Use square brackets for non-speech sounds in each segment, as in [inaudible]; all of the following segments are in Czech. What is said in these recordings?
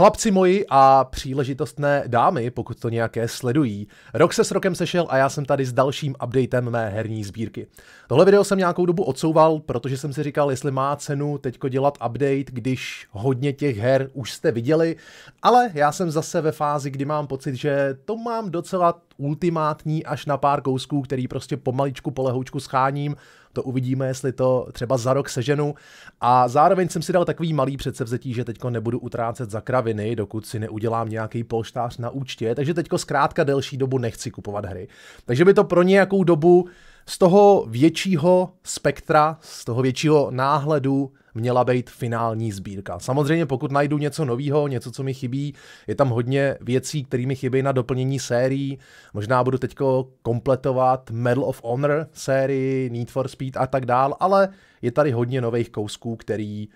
Chlapci moji a příležitostné dámy, pokud to nějaké sledují, rok se s rokem sešel a já jsem tady s dalším updatem mé herní sbírky. Tohle video jsem nějakou dobu odsouval, protože jsem si říkal, jestli má cenu teďko dělat update, když hodně těch her už jste viděli, ale já jsem zase ve fázi, kdy mám pocit, že to mám docela ultimátní až na pár kousků, který prostě pomaličku polehoučku scháním to uvidíme, jestli to třeba za rok seženu. A zároveň jsem si dal takový malý předsevzetí, že teďko nebudu utrácet za kraviny, dokud si neudělám nějaký polštář na účtě, takže teďko zkrátka delší dobu nechci kupovat hry. Takže by to pro nějakou dobu z toho většího spektra, z toho většího náhledu měla být finální sbírka. Samozřejmě pokud najdu něco nového, něco, co mi chybí, je tam hodně věcí, které mi chybí na doplnění sérií. Možná budu teďko kompletovat Medal of Honor sérii, Need for Speed a tak dál, ale je tady hodně nových kousků, který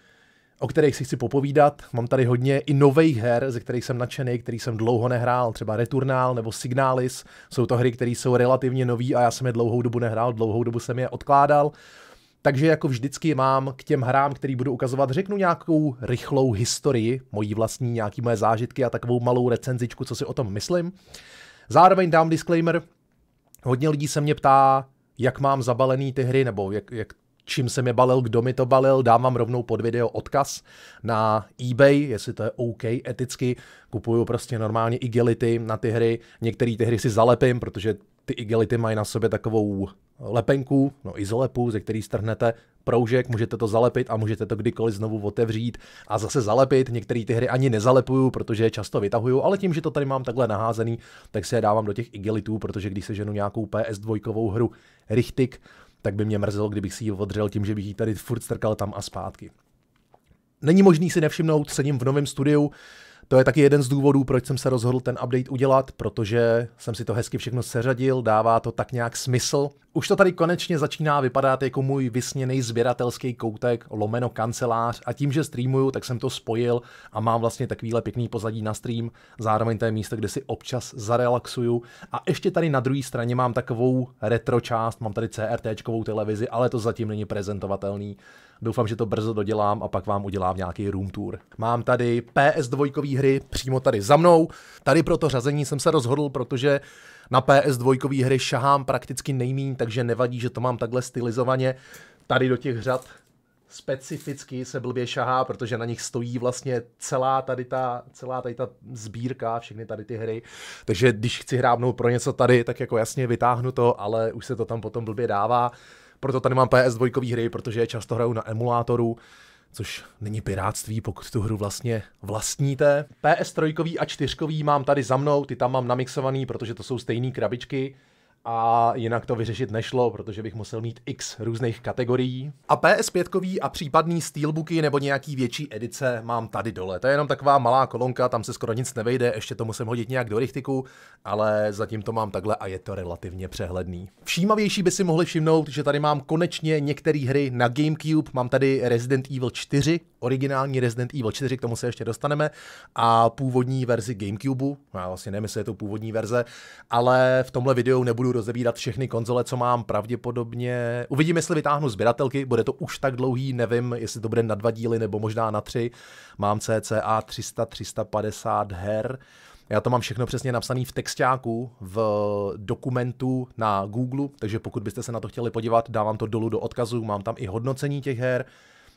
o kterých si chci popovídat. Mám tady hodně i nových her, ze kterých jsem nadšený, který jsem dlouho nehrál, třeba Returnal nebo Signalis. Jsou to hry, které jsou relativně nové a já jsem je dlouhou dobu nehrál, dlouhou dobu jsem je odkládal. Takže jako vždycky mám k těm hrám, který budu ukazovat, řeknu nějakou rychlou historii, mojí vlastní, nějaký moje zážitky a takovou malou recenzičku, co si o tom myslím. Zároveň dám disclaimer, hodně lidí se mě ptá, jak mám zabalený ty hry, nebo jak, jak čím se mě balil, kdo mi to balil, dám vám rovnou pod video odkaz na eBay, jestli to je OK eticky, kupuju prostě normálně igelity na ty hry, některé ty hry si zalepím, protože ty igelity mají na sobě takovou lepenku, no izolepu, ze který strhnete proužek, můžete to zalepit a můžete to kdykoliv znovu otevřít a zase zalepit. Některé ty hry ani nezalepuju, protože je často vytahuju, ale tím, že to tady mám takhle naházený, tak se je dávám do těch igelitů, protože když se ženu nějakou PS2 hru Richtig, tak by mě mrzelo, kdybych si ji odřel tím, že bych ji tady furt strkal tam a zpátky. Není možný si nevšimnout, sedím v novém studiu, to je taky jeden z důvodů, proč jsem se rozhodl ten update udělat, protože jsem si to hezky všechno seřadil, dává to tak nějak smysl. Už to tady konečně začíná vypadat jako můj vysněný sběratelský koutek, lomeno kancelář a tím, že streamuju, tak jsem to spojil a mám vlastně takovýhle pěkný pozadí na stream, zároveň to je místo, kde si občas zarelaxuju a ještě tady na druhé straně mám takovou retro část, mám tady CRTčkovou televizi, ale to zatím není prezentovatelný. Doufám, že to brzo dodělám a pak vám udělám nějaký room tour. Mám tady PS2 hry přímo tady za mnou. Tady pro to řazení jsem se rozhodl, protože na PS2 hry šahám prakticky nejmín, takže nevadí, že to mám takhle stylizovaně. Tady do těch řad specificky se blbě šahá, protože na nich stojí vlastně celá tady ta, celá tady ta sbírka, všechny tady ty hry. Takže když chci hrábnout pro něco tady, tak jako jasně vytáhnu to, ale už se to tam potom blbě dává. Proto tady mám PS2 hry, protože je často hraju na emulátoru, což není piráctví, pokud tu hru vlastně vlastníte. PS3 a 4 mám tady za mnou, ty tam mám namixovaný, protože to jsou stejné krabičky a jinak to vyřešit nešlo, protože bych musel mít x různých kategorií. A PS5 a případný steelbooky nebo nějaký větší edice mám tady dole. To je jenom taková malá kolonka, tam se skoro nic nevejde, ještě to musím hodit nějak do richtiku, ale zatím to mám takhle a je to relativně přehledný. Všímavější by si mohli všimnout, že tady mám konečně některé hry na Gamecube, mám tady Resident Evil 4, originální Resident Evil 4, k tomu se ještě dostaneme, a původní verzi Gamecube. Já vlastně nevím, jestli je to původní verze, ale v tomhle videu nebudu rozebírat všechny konzole, co mám pravděpodobně. Uvidím, jestli vytáhnu sběratelky, bude to už tak dlouhý, nevím, jestli to bude na dva díly nebo možná na tři. Mám CCA 300-350 her. Já to mám všechno přesně napsané v textáku, v dokumentu na Google, takže pokud byste se na to chtěli podívat, dávám to dolů do odkazu, mám tam i hodnocení těch her,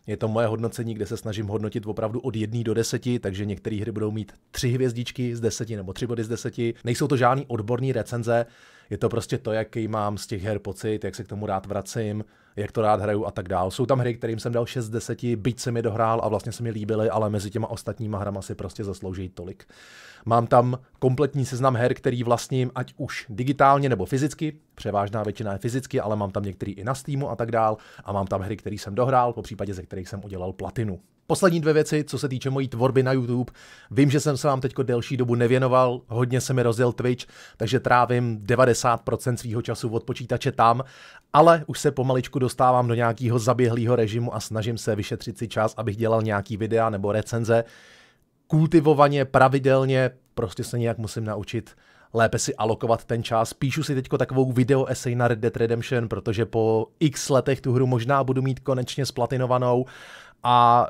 je to moje hodnocení, kde se snažím hodnotit opravdu od 1 do 10, takže některé hry budou mít 3 hvězdičky z 10 nebo 3 body z 10. Nejsou to žádný odborný recenze, je to prostě to, jaký mám z těch her pocit, jak se k tomu rád vracím, jak to rád hraju a tak dál. Jsou tam hry, kterým jsem dal 6 z 10, byť se mi dohrál a vlastně se mi líbily, ale mezi těma ostatníma hrama si prostě zaslouží tolik. Mám tam kompletní seznam her, který vlastním ať už digitálně nebo fyzicky, převážná většina je fyzicky, ale mám tam některý i na Steamu a tak dál a mám tam hry, které jsem dohrál, po případě ze kterých jsem udělal platinu. Poslední dvě věci, co se týče mojí tvorby na YouTube. Vím, že jsem se vám teďko delší dobu nevěnoval, hodně se mi rozjel Twitch, takže trávím 90% svého času od počítače tam, ale už se pomaličku dostávám do nějakého zaběhlého režimu a snažím se vyšetřit si čas, abych dělal nějaký videa nebo recenze. Kultivovaně, pravidelně, prostě se nějak musím naučit lépe si alokovat ten čas. Píšu si teďko takovou video esej na Red Dead Redemption, protože po x letech tu hru možná budu mít konečně splatinovanou a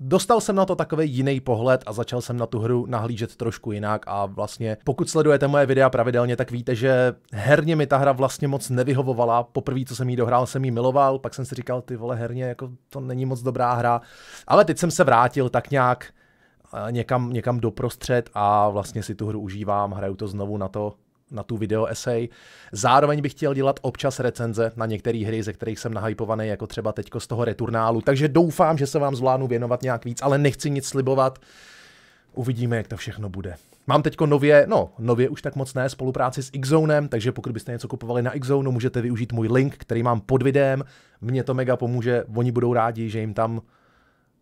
Dostal jsem na to takový jiný pohled a začal jsem na tu hru nahlížet trošku jinak a vlastně pokud sledujete moje videa pravidelně, tak víte, že herně mi ta hra vlastně moc nevyhovovala. Poprvé, co jsem jí dohrál, jsem jí miloval, pak jsem si říkal, ty vole herně, jako to není moc dobrá hra. Ale teď jsem se vrátil tak nějak eh, někam, někam doprostřed a vlastně si tu hru užívám, hraju to znovu na to, na tu video esej. Zároveň bych chtěl dělat občas recenze na některé hry, ze kterých jsem nahypovaný, jako třeba teďko z toho returnálu, takže doufám, že se vám zvládnu věnovat nějak víc, ale nechci nic slibovat. Uvidíme, jak to všechno bude. Mám teďko nově, no, nově už tak moc ne, spolupráci s Xzonem, takže pokud byste něco kupovali na Xzone, můžete využít můj link, který mám pod videem. Mně to mega pomůže, oni budou rádi, že jim tam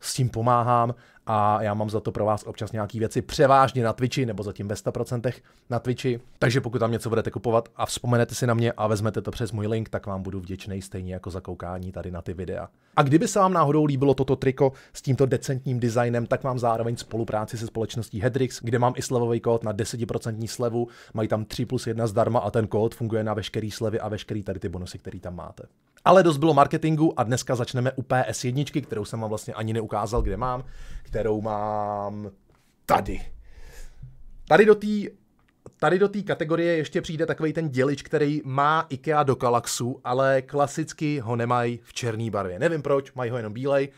s tím pomáhám a já mám za to pro vás občas nějaké věci převážně na Twitchi nebo zatím ve 100% na Twitchi. Takže pokud tam něco budete kupovat a vzpomenete si na mě a vezmete to přes můj link, tak vám budu vděčný stejně jako za koukání tady na ty videa. A kdyby se vám náhodou líbilo toto triko s tímto decentním designem, tak mám zároveň spolupráci se společností Hedrix, kde mám i slevový kód na 10% slevu, mají tam 3 plus 1 zdarma a ten kód funguje na veškerý slevy a veškerý tady ty bonusy, který tam máte. Ale dost bylo marketingu a dneska začneme u PS1, kterou jsem vám vlastně ani neukázal, kde mám, kterou mám tady. Tady do té tady do té kategorie ještě přijde takový ten dělič, který má IKEA do Kalaxu, ale klasicky ho nemají v černé barvě. Nevím proč, mají ho jenom bílej,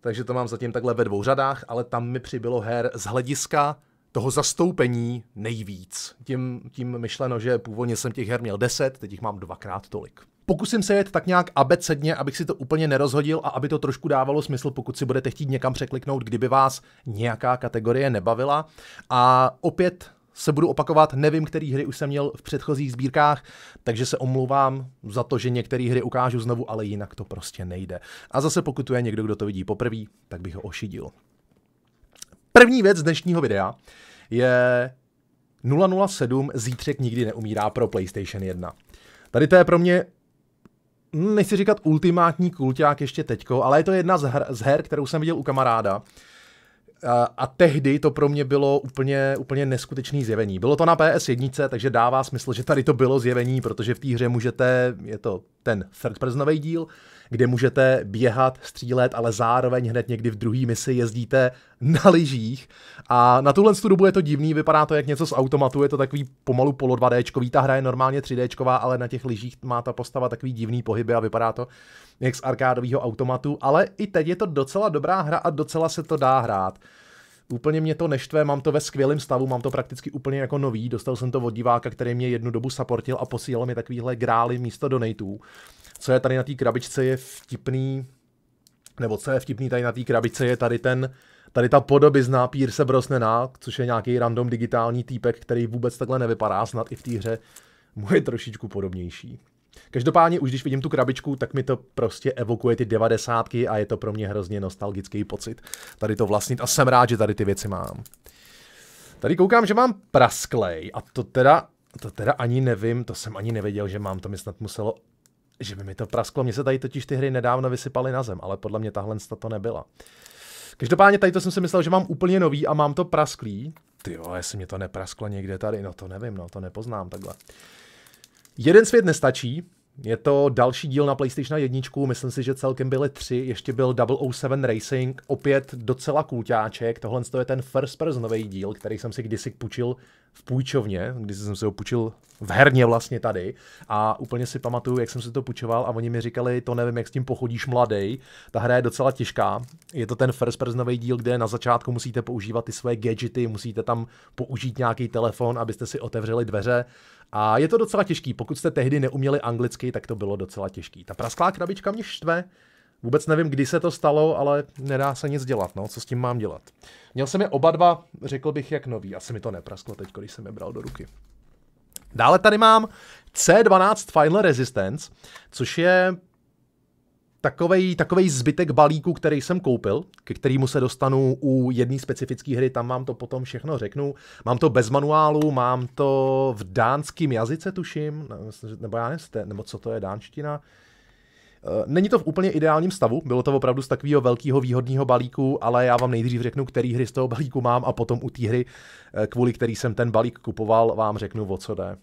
takže to mám zatím takhle ve dvou řadách, ale tam mi přibylo her z hlediska toho zastoupení nejvíc. Tím, tím myšleno, že původně jsem těch her měl 10, teď jich mám dvakrát tolik. Pokusím se jet tak nějak abecedně, abych si to úplně nerozhodil a aby to trošku dávalo smysl, pokud si budete chtít někam překliknout, kdyby vás nějaká kategorie nebavila. A opět se budu opakovat, nevím, který hry už jsem měl v předchozích sbírkách, takže se omlouvám za to, že některé hry ukážu znovu, ale jinak to prostě nejde. A zase pokud tu je někdo, kdo to vidí poprvé, tak bych ho ošidil. První věc z dnešního videa je 007 Zítřek nikdy neumírá pro PlayStation 1. Tady to je pro mě nechci říkat ultimátní kulťák ještě teďko, ale je to jedna z her, z her kterou jsem viděl u kamaráda. A, a tehdy to pro mě bylo úplně, úplně neskutečný zjevení. Bylo to na PS1, takže dává smysl, že tady to bylo zjevení, protože v té hře můžete, je to ten third personový díl, kde můžete běhat, střílet, ale zároveň hned někdy v druhý misi jezdíte na lyžích. A na tuhle dobu je to divný, vypadá to jak něco z automatu, je to takový pomalu polo 2D, ta hra je normálně 3D, ale na těch lyžích má ta postava takový divný pohyby a vypadá to jak z arkádového automatu, ale i teď je to docela dobrá hra a docela se to dá hrát. Úplně mě to neštve, mám to ve skvělém stavu, mám to prakticky úplně jako nový. Dostal jsem to od diváka, který mě jednu dobu supportil a posílal mi takovýhle grály místo donatů. Co je tady na té krabičce je vtipný, nebo co je vtipný tady na té krabičce je tady ten, tady ta podobizná Pierce Brosnana, což je nějaký random digitální týpek, který vůbec takhle nevypadá, snad i v té hře mu je trošičku podobnější. Každopádně už když vidím tu krabičku, tak mi to prostě evokuje ty devadesátky a je to pro mě hrozně nostalgický pocit tady to vlastnit a jsem rád, že tady ty věci mám. Tady koukám, že mám prasklej a to teda, to teda ani nevím, to jsem ani nevěděl, že mám, to mi snad muselo, že by mi to prasklo. Mně se tady totiž ty hry nedávno vysypaly na zem, ale podle mě tahle to nebyla. Každopádně tady to jsem si myslel, že mám úplně nový a mám to prasklý. Ty jo, jestli mě to neprasklo někde tady, no to nevím, no to nepoznám takhle. Jeden svět nestačí, je to další díl na PlayStation 1, myslím si, že celkem byly tři, ještě byl 007 Racing, opět docela kultáček. tohle je ten first personový díl, který jsem si kdysi půjčil v půjčovně, když jsem si ho půjčil v herně vlastně tady a úplně si pamatuju, jak jsem si to půjčoval a oni mi říkali, to nevím, jak s tím pochodíš mladej, ta hra je docela těžká, je to ten first personový díl, kde na začátku musíte používat ty své gadgety, musíte tam použít nějaký telefon, abyste si otevřeli dveře, a je to docela těžký. Pokud jste tehdy neuměli anglicky, tak to bylo docela těžký. Ta prasklá krabička mě štve. Vůbec nevím, kdy se to stalo, ale nedá se nic dělat, no, co s tím mám dělat. Měl jsem je oba dva, řekl bych, jak nový. Asi mi to neprasklo teď, když jsem je bral do ruky. Dále tady mám C12 Final Resistance, což je takovej, takovej zbytek balíku, který jsem koupil, ke kterému se dostanu u jedné specifické hry, tam mám to potom všechno řeknu. Mám to bez manuálu, mám to v dánském jazyce, tuším, nebo já nevím, nebo co to je dánština. Eh, není to v úplně ideálním stavu, bylo to opravdu z takového velkého výhodného balíku, ale já vám nejdřív řeknu, který hry z toho balíku mám a potom u té hry, eh, kvůli který jsem ten balík kupoval, vám řeknu, o co jde.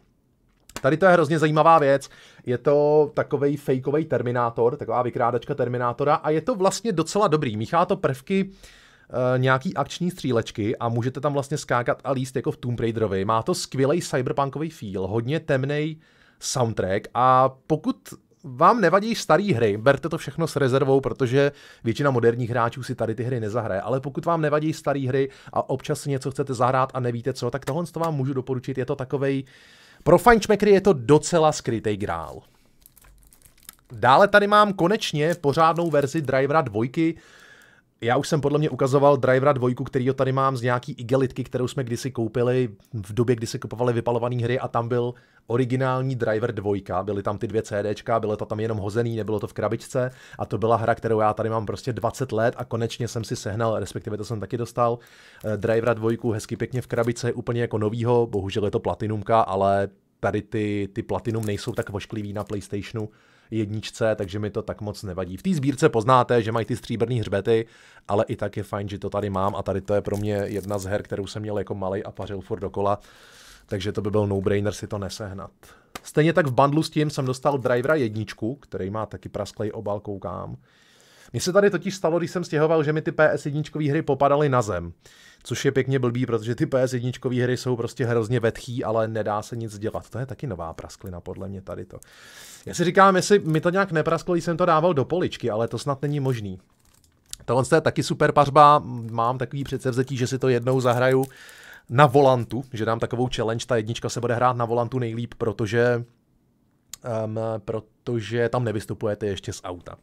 Tady to je hrozně zajímavá věc. Je to takový fakeový Terminátor, taková vykrádačka Terminátora a je to vlastně docela dobrý. Míchá to prvky eh, nějaký akční střílečky a můžete tam vlastně skákat a líst jako v Tomb Raiderovi. Má to skvělý cyberpunkový feel, hodně temný soundtrack a pokud vám nevadí staré hry, berte to všechno s rezervou, protože většina moderních hráčů si tady ty hry nezahraje, ale pokud vám nevadí staré hry a občas si něco chcete zahrát a nevíte co, tak tohle to vám můžu doporučit, je to takovej uh, pro fančmekry je to docela skrytý grál. Dále tady mám konečně pořádnou verzi drivera dvojky, já už jsem podle mě ukazoval Drivera dvojku, který ho tady mám z nějaký igelitky, kterou jsme kdysi koupili v době, kdy se kupovali vypalované hry a tam byl originální Driver dvojka, Byly tam ty dvě CDčka, bylo to tam jenom hozený, nebylo to v krabičce a to byla hra, kterou já tady mám prostě 20 let a konečně jsem si sehnal, respektive to jsem taky dostal, eh, Drivera dvojku hezky pěkně v krabice, úplně jako novýho, bohužel je to platinumka, ale tady ty, ty platinum nejsou tak vošklivý na Playstationu, jedničce, takže mi to tak moc nevadí. V té sbírce poznáte, že mají ty stříbrné hřbety, ale i tak je fajn, že to tady mám a tady to je pro mě jedna z her, kterou jsem měl jako malý a pařil furt dokola, takže to by byl no-brainer si to nesehnat. Stejně tak v bandlu s tím jsem dostal Drivera jedničku, který má taky prasklej obal, koukám. Mně se tady totiž stalo, když jsem stěhoval, že mi ty PS1 hry popadaly na zem. Což je pěkně blbý, protože ty PS1 hry jsou prostě hrozně vetchý, ale nedá se nic dělat. To je taky nová prasklina, podle mě tady to. Já si říkám, jestli mi to nějak neprasklo, když jsem to dával do poličky, ale to snad není možný. Tohle je taky super pařba, mám takový předsevzetí, že si to jednou zahraju na volantu, že dám takovou challenge, ta jednička se bude hrát na volantu nejlíp, protože, um, protože tam nevystupujete ještě z auta.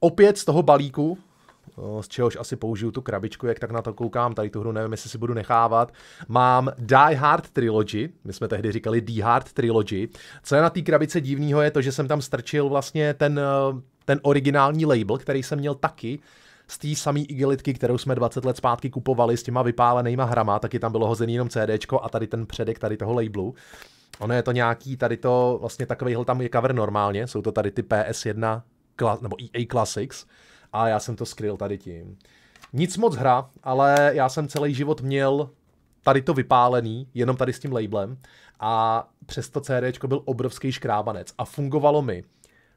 Opět z toho balíku, z čehož asi použiju tu krabičku, jak tak na to koukám, tady tu hru nevím, jestli si budu nechávat. Mám Die Hard Trilogy, my jsme tehdy říkali Die Hard Trilogy. Co je na té krabice divného je to, že jsem tam strčil vlastně ten, eh, ten originální label, který jsem měl taky, z té samé igelitky, kterou jsme 20 let zpátky kupovali s těma vypálenýma hrama, taky tam bylo hozený jenom CDčko a tady ten předek tady toho labelu. Ono je to nějaký, tady to vlastně takovýhle tam je cover normálně, jsou to tady ty PS1 nebo EA Classics a já jsem to skryl tady tím. Nic moc hra, ale já jsem celý život měl tady to vypálený, jenom tady s tím labelem a přesto CD byl obrovský škrábanec a fungovalo mi.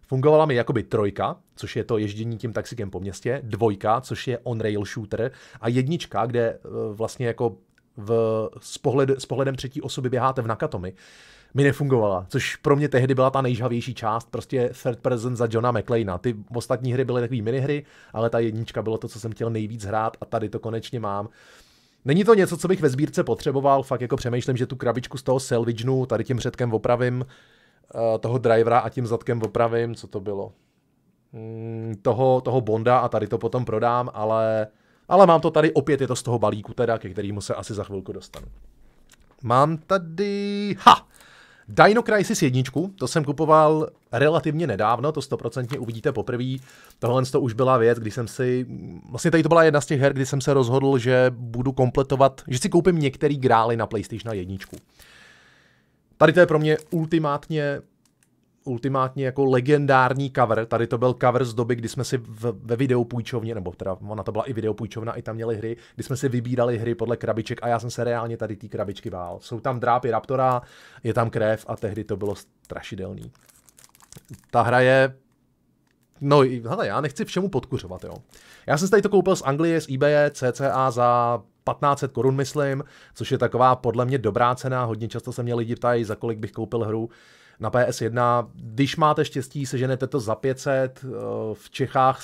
Fungovala mi jakoby trojka, což je to ježdění tím taxikem po městě, dvojka, což je on-rail shooter a jednička, kde e, vlastně jako v, s, pohled, s pohledem třetí osoby běháte v Nakatomi mi nefungovala, což pro mě tehdy byla ta nejžavější část, prostě third person za Johna McLeana. Ty ostatní hry byly takové minihry, ale ta jednička bylo to, co jsem chtěl nejvíc hrát a tady to konečně mám. Není to něco, co bych ve sbírce potřeboval, fakt jako přemýšlím, že tu krabičku z toho selvičnu, tady tím předkem opravím, eh, toho drivera a tím zadkem opravím, co to bylo. Hmm, toho, toho Bonda a tady to potom prodám, ale, ale mám to tady, opět je to z toho balíku teda, ke kterému se asi za chvilku dostanu. Mám tady, ha, Dino Crisis 1, to jsem kupoval relativně nedávno, to stoprocentně uvidíte poprvé. Tohle to už byla věc, když jsem si, vlastně tady to byla jedna z těch her, kdy jsem se rozhodl, že budu kompletovat, že si koupím některé grály na PlayStation 1. Tady to je pro mě ultimátně ultimátně jako legendární cover. Tady to byl cover z doby, kdy jsme si v, ve videopůjčovně, nebo teda ona to byla i videopůjčovna, i tam měli hry, kdy jsme si vybírali hry podle krabiček a já jsem se reálně tady ty krabičky bál. Jsou tam drápy Raptora, je tam krev a tehdy to bylo strašidelný. Ta hra je No, hele, já nechci všemu podkuřovat, jo. Já jsem si tady to koupil z Anglie, z eBay, CCA za 1500 korun, myslím, což je taková podle mě dobrá cena. Hodně často se mě lidi ptají, za kolik bych koupil hru na PS1. Když máte štěstí, seženete to za 500, eh, v Čechách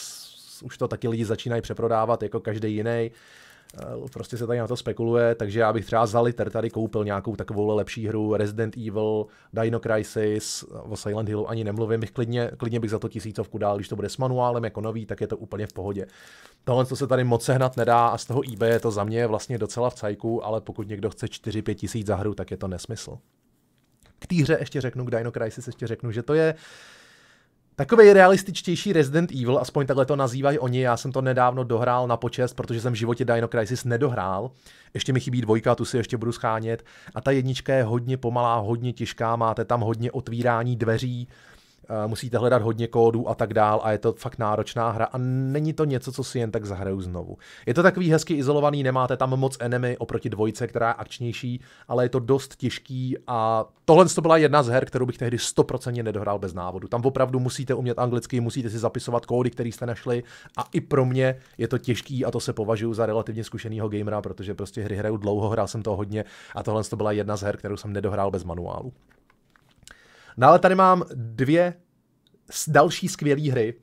už to taky lidi začínají přeprodávat jako každý jiný. Eh, prostě se tady na to spekuluje, takže já bych třeba za liter tady koupil nějakou takovou lepší hru, Resident Evil, Dino Crisis, o Silent Hillu ani nemluvím, bych klidně, klidně bych za to tisícovku dal, když to bude s manuálem jako nový, tak je to úplně v pohodě. Tohle co se tady moc sehnat nedá a z toho IB je to za mě vlastně docela v cajku, ale pokud někdo chce 4-5 tisíc za hru, tak je to nesmysl té hře ještě řeknu, k Dino Crisis ještě řeknu, že to je Takový realističtější Resident Evil, aspoň takhle to nazývají oni, já jsem to nedávno dohrál na počest, protože jsem v životě Dino Crisis nedohrál. Ještě mi chybí dvojka, tu si ještě budu schánět. A ta jednička je hodně pomalá, hodně těžká, máte tam hodně otvírání dveří, musíte hledat hodně kódů a tak dál a je to fakt náročná hra a není to něco, co si jen tak zahraju znovu. Je to takový hezky izolovaný, nemáte tam moc enemy oproti dvojce, která je akčnější, ale je to dost těžký a tohle to byla jedna z her, kterou bych tehdy 100% nedohrál bez návodu. Tam opravdu musíte umět anglicky, musíte si zapisovat kódy, které jste našli a i pro mě je to těžký a to se považuji za relativně zkušeného gamera, protože prostě hry hraju dlouho, hrál jsem to hodně a tohle to byla jedna z her, kterou jsem nedohrál bez manuálu. No ale tady mám dvě další skvělé hry,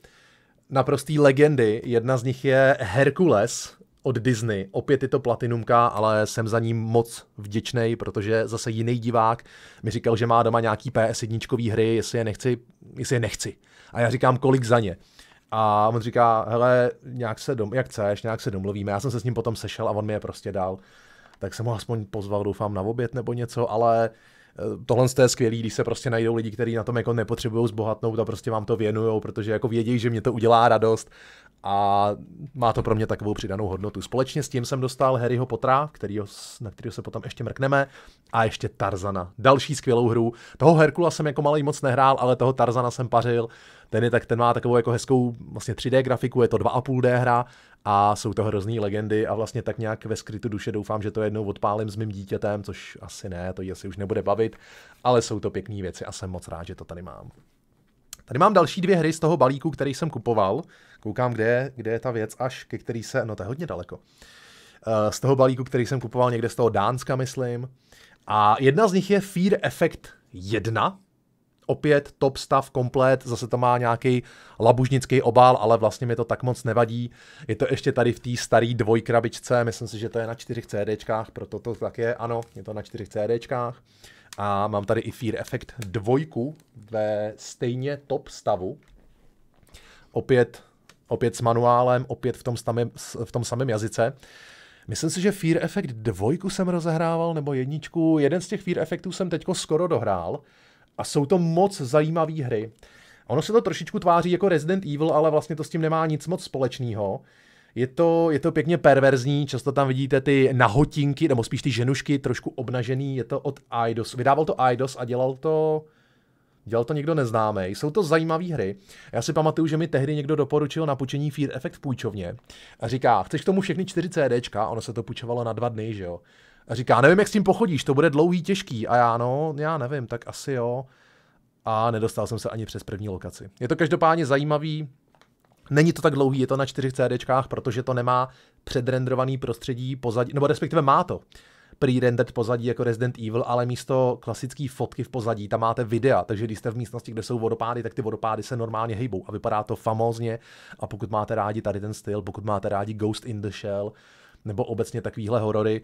naprostý legendy. Jedna z nich je Hercules od Disney. Opět je to platinumka, ale jsem za ním moc vděčný, protože zase jiný divák mi říkal, že má doma nějaký PS1 hry, jestli je nechci, jestli je nechci. A já říkám, kolik za ně. A on říká, hele, nějak se dom, jak chceš, nějak se domluvíme. Já jsem se s ním potom sešel a on mi je prostě dal. Tak jsem ho aspoň pozval, doufám, na oběd nebo něco, ale tohle je skvělý, když se prostě najdou lidi, kteří na tom jako nepotřebují zbohatnout a prostě vám to věnují, protože jako vědí, že mě to udělá radost a má to pro mě takovou přidanou hodnotu. Společně s tím jsem dostal Harryho Pottera, kterýho, na kterého se potom ještě mrkneme, a ještě Tarzana. Další skvělou hru. Toho Herkula jsem jako malý moc nehrál, ale toho Tarzana jsem pařil. Ten, je tak, ten má takovou jako hezkou vlastně 3D grafiku, je to 2,5D hra a jsou to hrozný legendy a vlastně tak nějak ve skrytu duše doufám, že to jednou odpálím s mým dítětem, což asi ne, to ji asi už nebude bavit, ale jsou to pěkné věci a jsem moc rád, že to tady mám. Tady mám další dvě hry z toho balíku, který jsem kupoval. Koukám, kde je, kde je ta věc až, ke který se... No to je hodně daleko. Eh, z toho balíku, který jsem kupoval někde z toho Dánska, myslím. A jedna z nich je Fear Effect 1, opět top stav komplet, zase to má nějaký labužnický obál, ale vlastně mi to tak moc nevadí. Je to ještě tady v té staré dvojkrabičce, myslím si, že to je na čtyřech CDčkách, proto to tak je, ano, je to na čtyřech CDčkách. A mám tady i Fear Effect dvojku ve stejně top stavu. Opět, opět s manuálem, opět v tom, samém, v tom samém jazyce. Myslím si, že Fear Effect dvojku jsem rozehrával, nebo jedničku. Jeden z těch Fear Effectů jsem teďko skoro dohrál. A jsou to moc zajímavé hry. Ono se to trošičku tváří jako Resident Evil, ale vlastně to s tím nemá nic moc společného. Je to, je to pěkně perverzní, často tam vidíte ty nahotinky, nebo spíš ty ženušky trošku obnažený, je to od Idos. Vydával to Idos a dělal to dělal to někdo neznámý. Jsou to zajímavé hry. Já si pamatuju, že mi tehdy někdo doporučil na půjčení Fear Effect v půjčovně a říká, chceš k tomu všechny čtyři CDčka, ono se to půjčovalo na dva dny, že jo. A říká, nevím, jak s tím pochodíš, to bude dlouhý, těžký. A já, no, já nevím, tak asi jo. A nedostal jsem se ani přes první lokaci. Je to každopádně zajímavý, Není to tak dlouhý, je to na čtyřech CDčkách, protože to nemá předrenderovaný prostředí pozadí, nebo respektive má to pre-rendered pozadí jako Resident Evil, ale místo klasické fotky v pozadí tam máte videa, takže když jste v místnosti, kde jsou vodopády, tak ty vodopády se normálně hejbou a vypadá to famózně a pokud máte rádi tady ten styl, pokud máte rádi Ghost in the Shell nebo obecně takovýhle horory,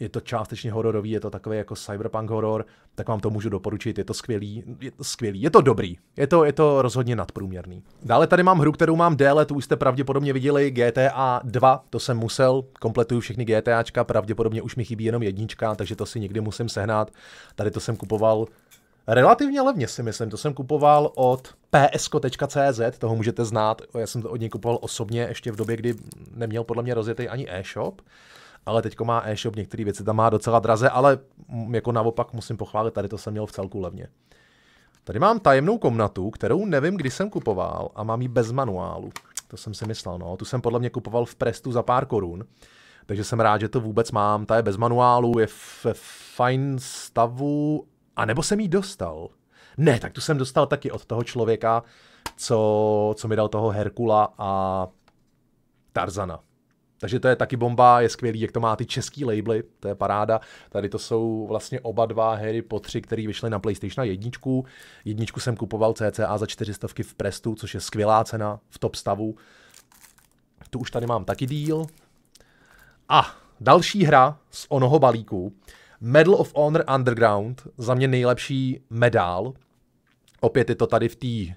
je to částečně hororový, je to takový jako cyberpunk horor, tak vám to můžu doporučit, je to skvělý, je to skvělý, je to dobrý, je to, je to rozhodně nadprůměrný. Dále tady mám hru, kterou mám déle, tu už jste pravděpodobně viděli, GTA 2, to jsem musel, kompletuju všechny GTAčka, pravděpodobně už mi chybí jenom jednička, takže to si někdy musím sehnat. Tady to jsem kupoval relativně levně si myslím, to jsem kupoval od psk.cz, toho můžete znát, já jsem to od něj kupoval osobně ještě v době, kdy neměl podle mě rozjetý ani e-shop ale teďko má e-shop, některé věci tam má docela draze, ale jako naopak musím pochválit, tady to jsem měl v celku levně. Tady mám tajemnou komnatu, kterou nevím, kdy jsem kupoval a mám ji bez manuálu. To jsem si myslel, no. Tu jsem podle mě kupoval v Prestu za pár korun, takže jsem rád, že to vůbec mám. Ta je bez manuálu, je v fajn stavu, a nebo jsem ji dostal. Ne, tak tu jsem dostal taky od toho člověka, co, co mi dal toho Herkula a Tarzana. Takže to je taky bomba, je skvělý, jak to má ty český labely, to je paráda. Tady to jsou vlastně oba dva hry po tři, které vyšly na PlayStation 1. Jedničku jsem kupoval CCA za 400 v Prestu, což je skvělá cena v top stavu. Tu už tady mám taky díl. A další hra z onoho balíku, Medal of Honor Underground, za mě nejlepší medál. Opět je to tady v té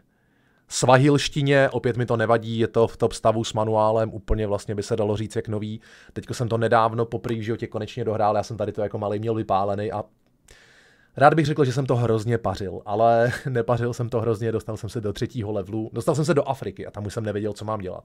svahilštině, opět mi to nevadí, je to v top stavu s manuálem, úplně vlastně by se dalo říct jak nový. Teďko jsem to nedávno po první životě konečně dohrál, já jsem tady to jako malý měl vypálený a Rád bych řekl, že jsem to hrozně pařil, ale [laughs] nepařil jsem to hrozně, dostal jsem se do třetího levelu, dostal jsem se do Afriky a tam už jsem nevěděl, co mám dělat.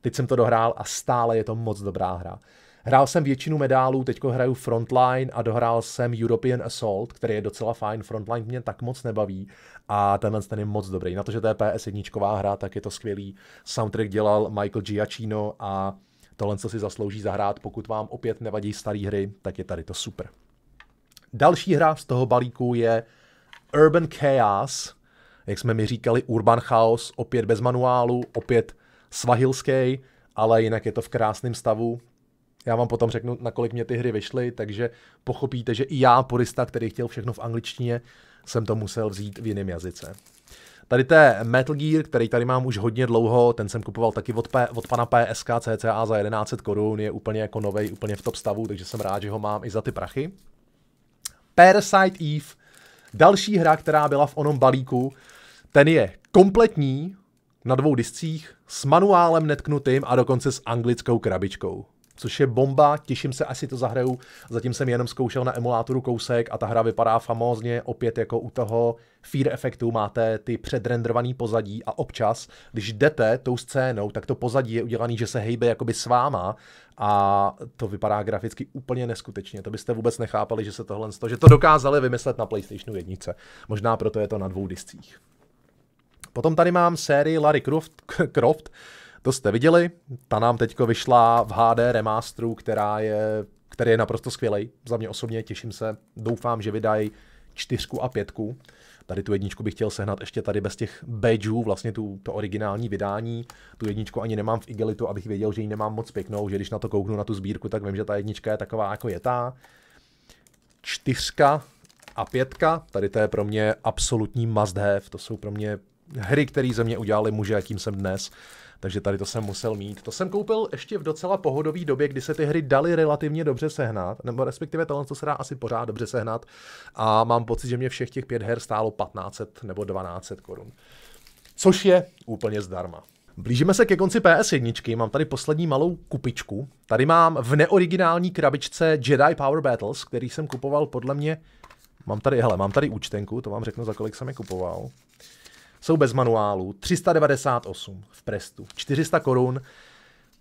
Teď jsem to dohrál a stále je to moc dobrá hra. Hrál jsem většinu medálů, teď hraju Frontline a dohrál jsem European Assault, který je docela fajn. Frontline mě tak moc nebaví a tenhle ten je moc dobrý. Na to, že to je PS1 hra, tak je to skvělý. Soundtrack dělal Michael Giacchino a tohle, co si zaslouží zahrát, pokud vám opět nevadí staré hry, tak je tady to super. Další hra z toho balíku je Urban Chaos, jak jsme mi říkali, Urban Chaos, opět bez manuálu, opět svahilský, ale jinak je to v krásném stavu. Já vám potom řeknu, nakolik mě ty hry vyšly, takže pochopíte, že i já, purista, který chtěl všechno v angličtině, jsem to musel vzít v jiném jazyce. Tady je Metal Gear, který tady mám už hodně dlouho, ten jsem kupoval taky od, P, od pana PSK CCA za 1100 korun, je úplně jako nový, úplně v top stavu, takže jsem rád, že ho mám i za ty prachy. Parasite Eve, další hra, která byla v onom balíku, ten je kompletní, na dvou discích, s manuálem netknutým a dokonce s anglickou krabičkou což je bomba, těším se, asi to zahraju. Zatím jsem jenom zkoušel na emulátoru kousek a ta hra vypadá famózně, opět jako u toho Fear efektu máte ty předrenderované pozadí a občas, když jdete tou scénou, tak to pozadí je udělané, že se hejbe jakoby s váma a to vypadá graficky úplně neskutečně. To byste vůbec nechápali, že se tohle, že to dokázali vymyslet na PlayStationu jednice. Možná proto je to na dvou discích. Potom tady mám sérii Larry Croft, Croft to jste viděli, ta nám teďko vyšla v HD remasteru, která je, který je naprosto skvělý. Za mě osobně těším se, doufám, že vydají čtyřku a pětku. Tady tu jedničku bych chtěl sehnat ještě tady bez těch badgeů, vlastně tu, to originální vydání. Tu jedničku ani nemám v igelitu, abych věděl, že ji nemám moc pěknou, že když na to kouknu na tu sbírku, tak vím, že ta jednička je taková, jako je ta. Čtyřka a pětka, tady to je pro mě absolutní must have, to jsou pro mě hry, které ze mě udělali muže, jakým jsem dnes. Takže tady to jsem musel mít. To jsem koupil ještě v docela pohodové době, kdy se ty hry daly relativně dobře sehnat, nebo respektive tohle, co se dá asi pořád dobře sehnat. A mám pocit, že mě všech těch pět her stálo 1500 nebo 1200 korun. Což je úplně zdarma. Blížíme se ke konci PS1, mám tady poslední malou kupičku. Tady mám v neoriginální krabičce Jedi Power Battles, který jsem kupoval podle mě... Mám tady, hele, mám tady účtenku, to vám řeknu, za kolik jsem je kupoval jsou bez manuálu, 398 v Prestu, 400 korun,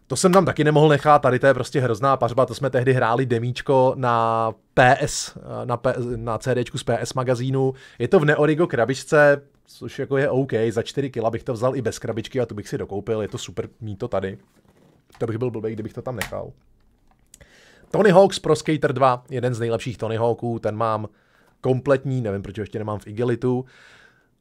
to jsem tam taky nemohl nechat, tady to je prostě hrozná pařba, to jsme tehdy hráli demíčko na PS, na, P, na CDčku z PS magazínu, je to v Neorigo krabičce, což jako je OK, za 4 kila bych to vzal i bez krabičky a tu bych si dokoupil, je to super mít to tady. To bych byl blbý, kdybych to tam nechal. Tony Hawk's Pro Skater 2, jeden z nejlepších Tony Hawků, ten mám kompletní, nevím, proč ho ještě nemám v Igelitu.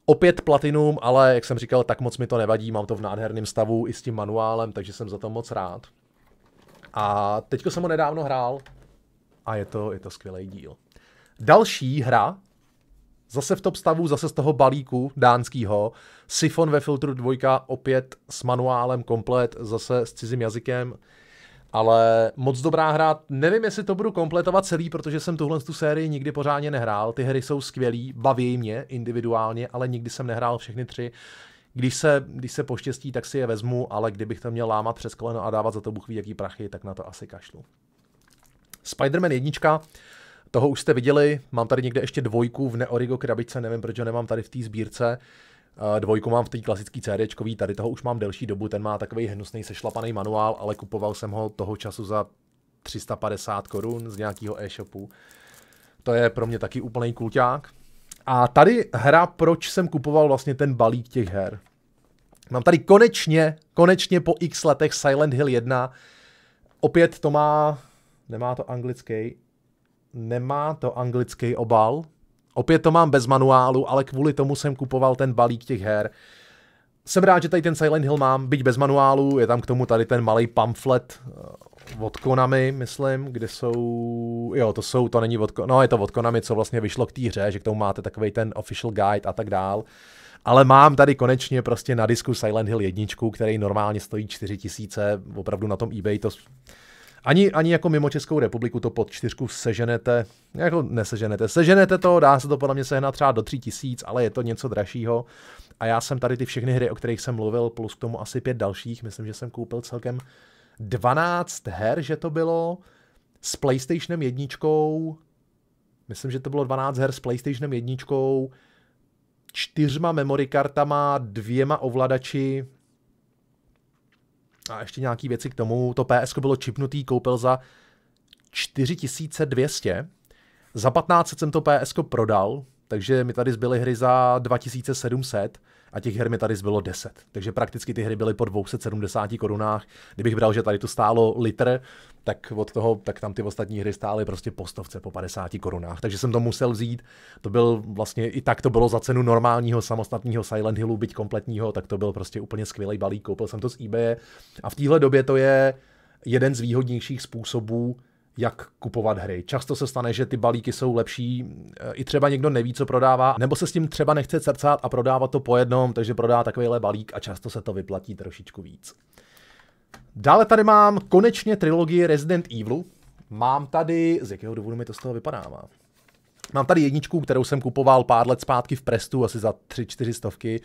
Opět platinum, ale jak jsem říkal, tak moc mi to nevadí, mám to v nádherném stavu i s tím manuálem, takže jsem za to moc rád. A teďko jsem ho nedávno hrál a je to, je to skvělý díl. Další hra, zase v top stavu, zase z toho balíku dánskýho, Sifon ve filtru dvojka, opět s manuálem komplet, zase s cizím jazykem, ale moc dobrá hra. Nevím, jestli to budu kompletovat celý, protože jsem tuhle tu sérii nikdy pořádně nehrál. Ty hry jsou skvělý, baví mě individuálně, ale nikdy jsem nehrál všechny tři. Když se, když se poštěstí, tak si je vezmu, ale kdybych to měl lámat přes koleno a dávat za to buchví jaký prachy, tak na to asi kašlu. Spider-Man 1, toho už jste viděli, mám tady někde ještě dvojku v Neorigo krabičce, nevím, proč ho nemám tady v té sbírce. Uh, Dvojku mám v té klasické CD, tady toho už mám delší dobu, ten má takový hnusný sešlapaný manuál, ale kupoval jsem ho toho času za 350 korun z nějakého e-shopu. To je pro mě taky úplný kulťák. A tady hra, proč jsem kupoval vlastně ten balík těch her. Mám tady konečně, konečně po x letech Silent Hill 1. Opět to má, nemá to anglický, nemá to anglický obal, Opět to mám bez manuálu, ale kvůli tomu jsem kupoval ten balík těch her. Jsem rád, že tady ten Silent Hill mám, byť bez manuálu, je tam k tomu tady ten malý pamflet eh, od Konami, myslím, kde jsou, jo, to jsou, to není od, no je to od Konami, co vlastně vyšlo k té hře, že k tomu máte takový ten official guide a tak dál. Ale mám tady konečně prostě na disku Silent Hill jedničku, který normálně stojí 4000, opravdu na tom eBay to ani, ani jako mimo Českou republiku to pod čtyřku seženete, jako neseženete, seženete to, dá se to podle mě sehnat třeba do tří tisíc, ale je to něco dražšího. A já jsem tady ty všechny hry, o kterých jsem mluvil, plus k tomu asi pět dalších, myslím, že jsem koupil celkem 12 her, že to bylo, s PlayStationem jedničkou, myslím, že to bylo 12 her s PlayStationem jedničkou, čtyřma memory kartama, dvěma ovladači, a ještě nějaký věci k tomu. To PS bylo čipnutý, koupil za 4200. Za 15 jsem to PS prodal, takže mi tady zbyly hry za 2700 a těch her mi tady zbylo 10. Takže prakticky ty hry byly po 270 korunách. Kdybych bral, že tady to stálo litr, tak od toho, tak tam ty ostatní hry stály prostě po stovce, po 50 korunách. Takže jsem to musel vzít. To byl vlastně, i tak to bylo za cenu normálního samostatného Silent Hillu, byť kompletního, tak to byl prostě úplně skvělý balík. Koupil jsem to z eBay a v téhle době to je jeden z výhodnějších způsobů, jak kupovat hry. Často se stane, že ty balíky jsou lepší, eh, i třeba někdo neví, co prodává, nebo se s tím třeba nechce srdcát a prodávat to po jednom, takže prodá takovýhle balík a často se to vyplatí trošičku víc. Dále tady mám konečně trilogii Resident Evil. Mám tady, z jakého důvodu mi to z toho vypadává? Mám tady jedničku, kterou jsem kupoval pár let zpátky v Prestu, asi za 3-4 stovky.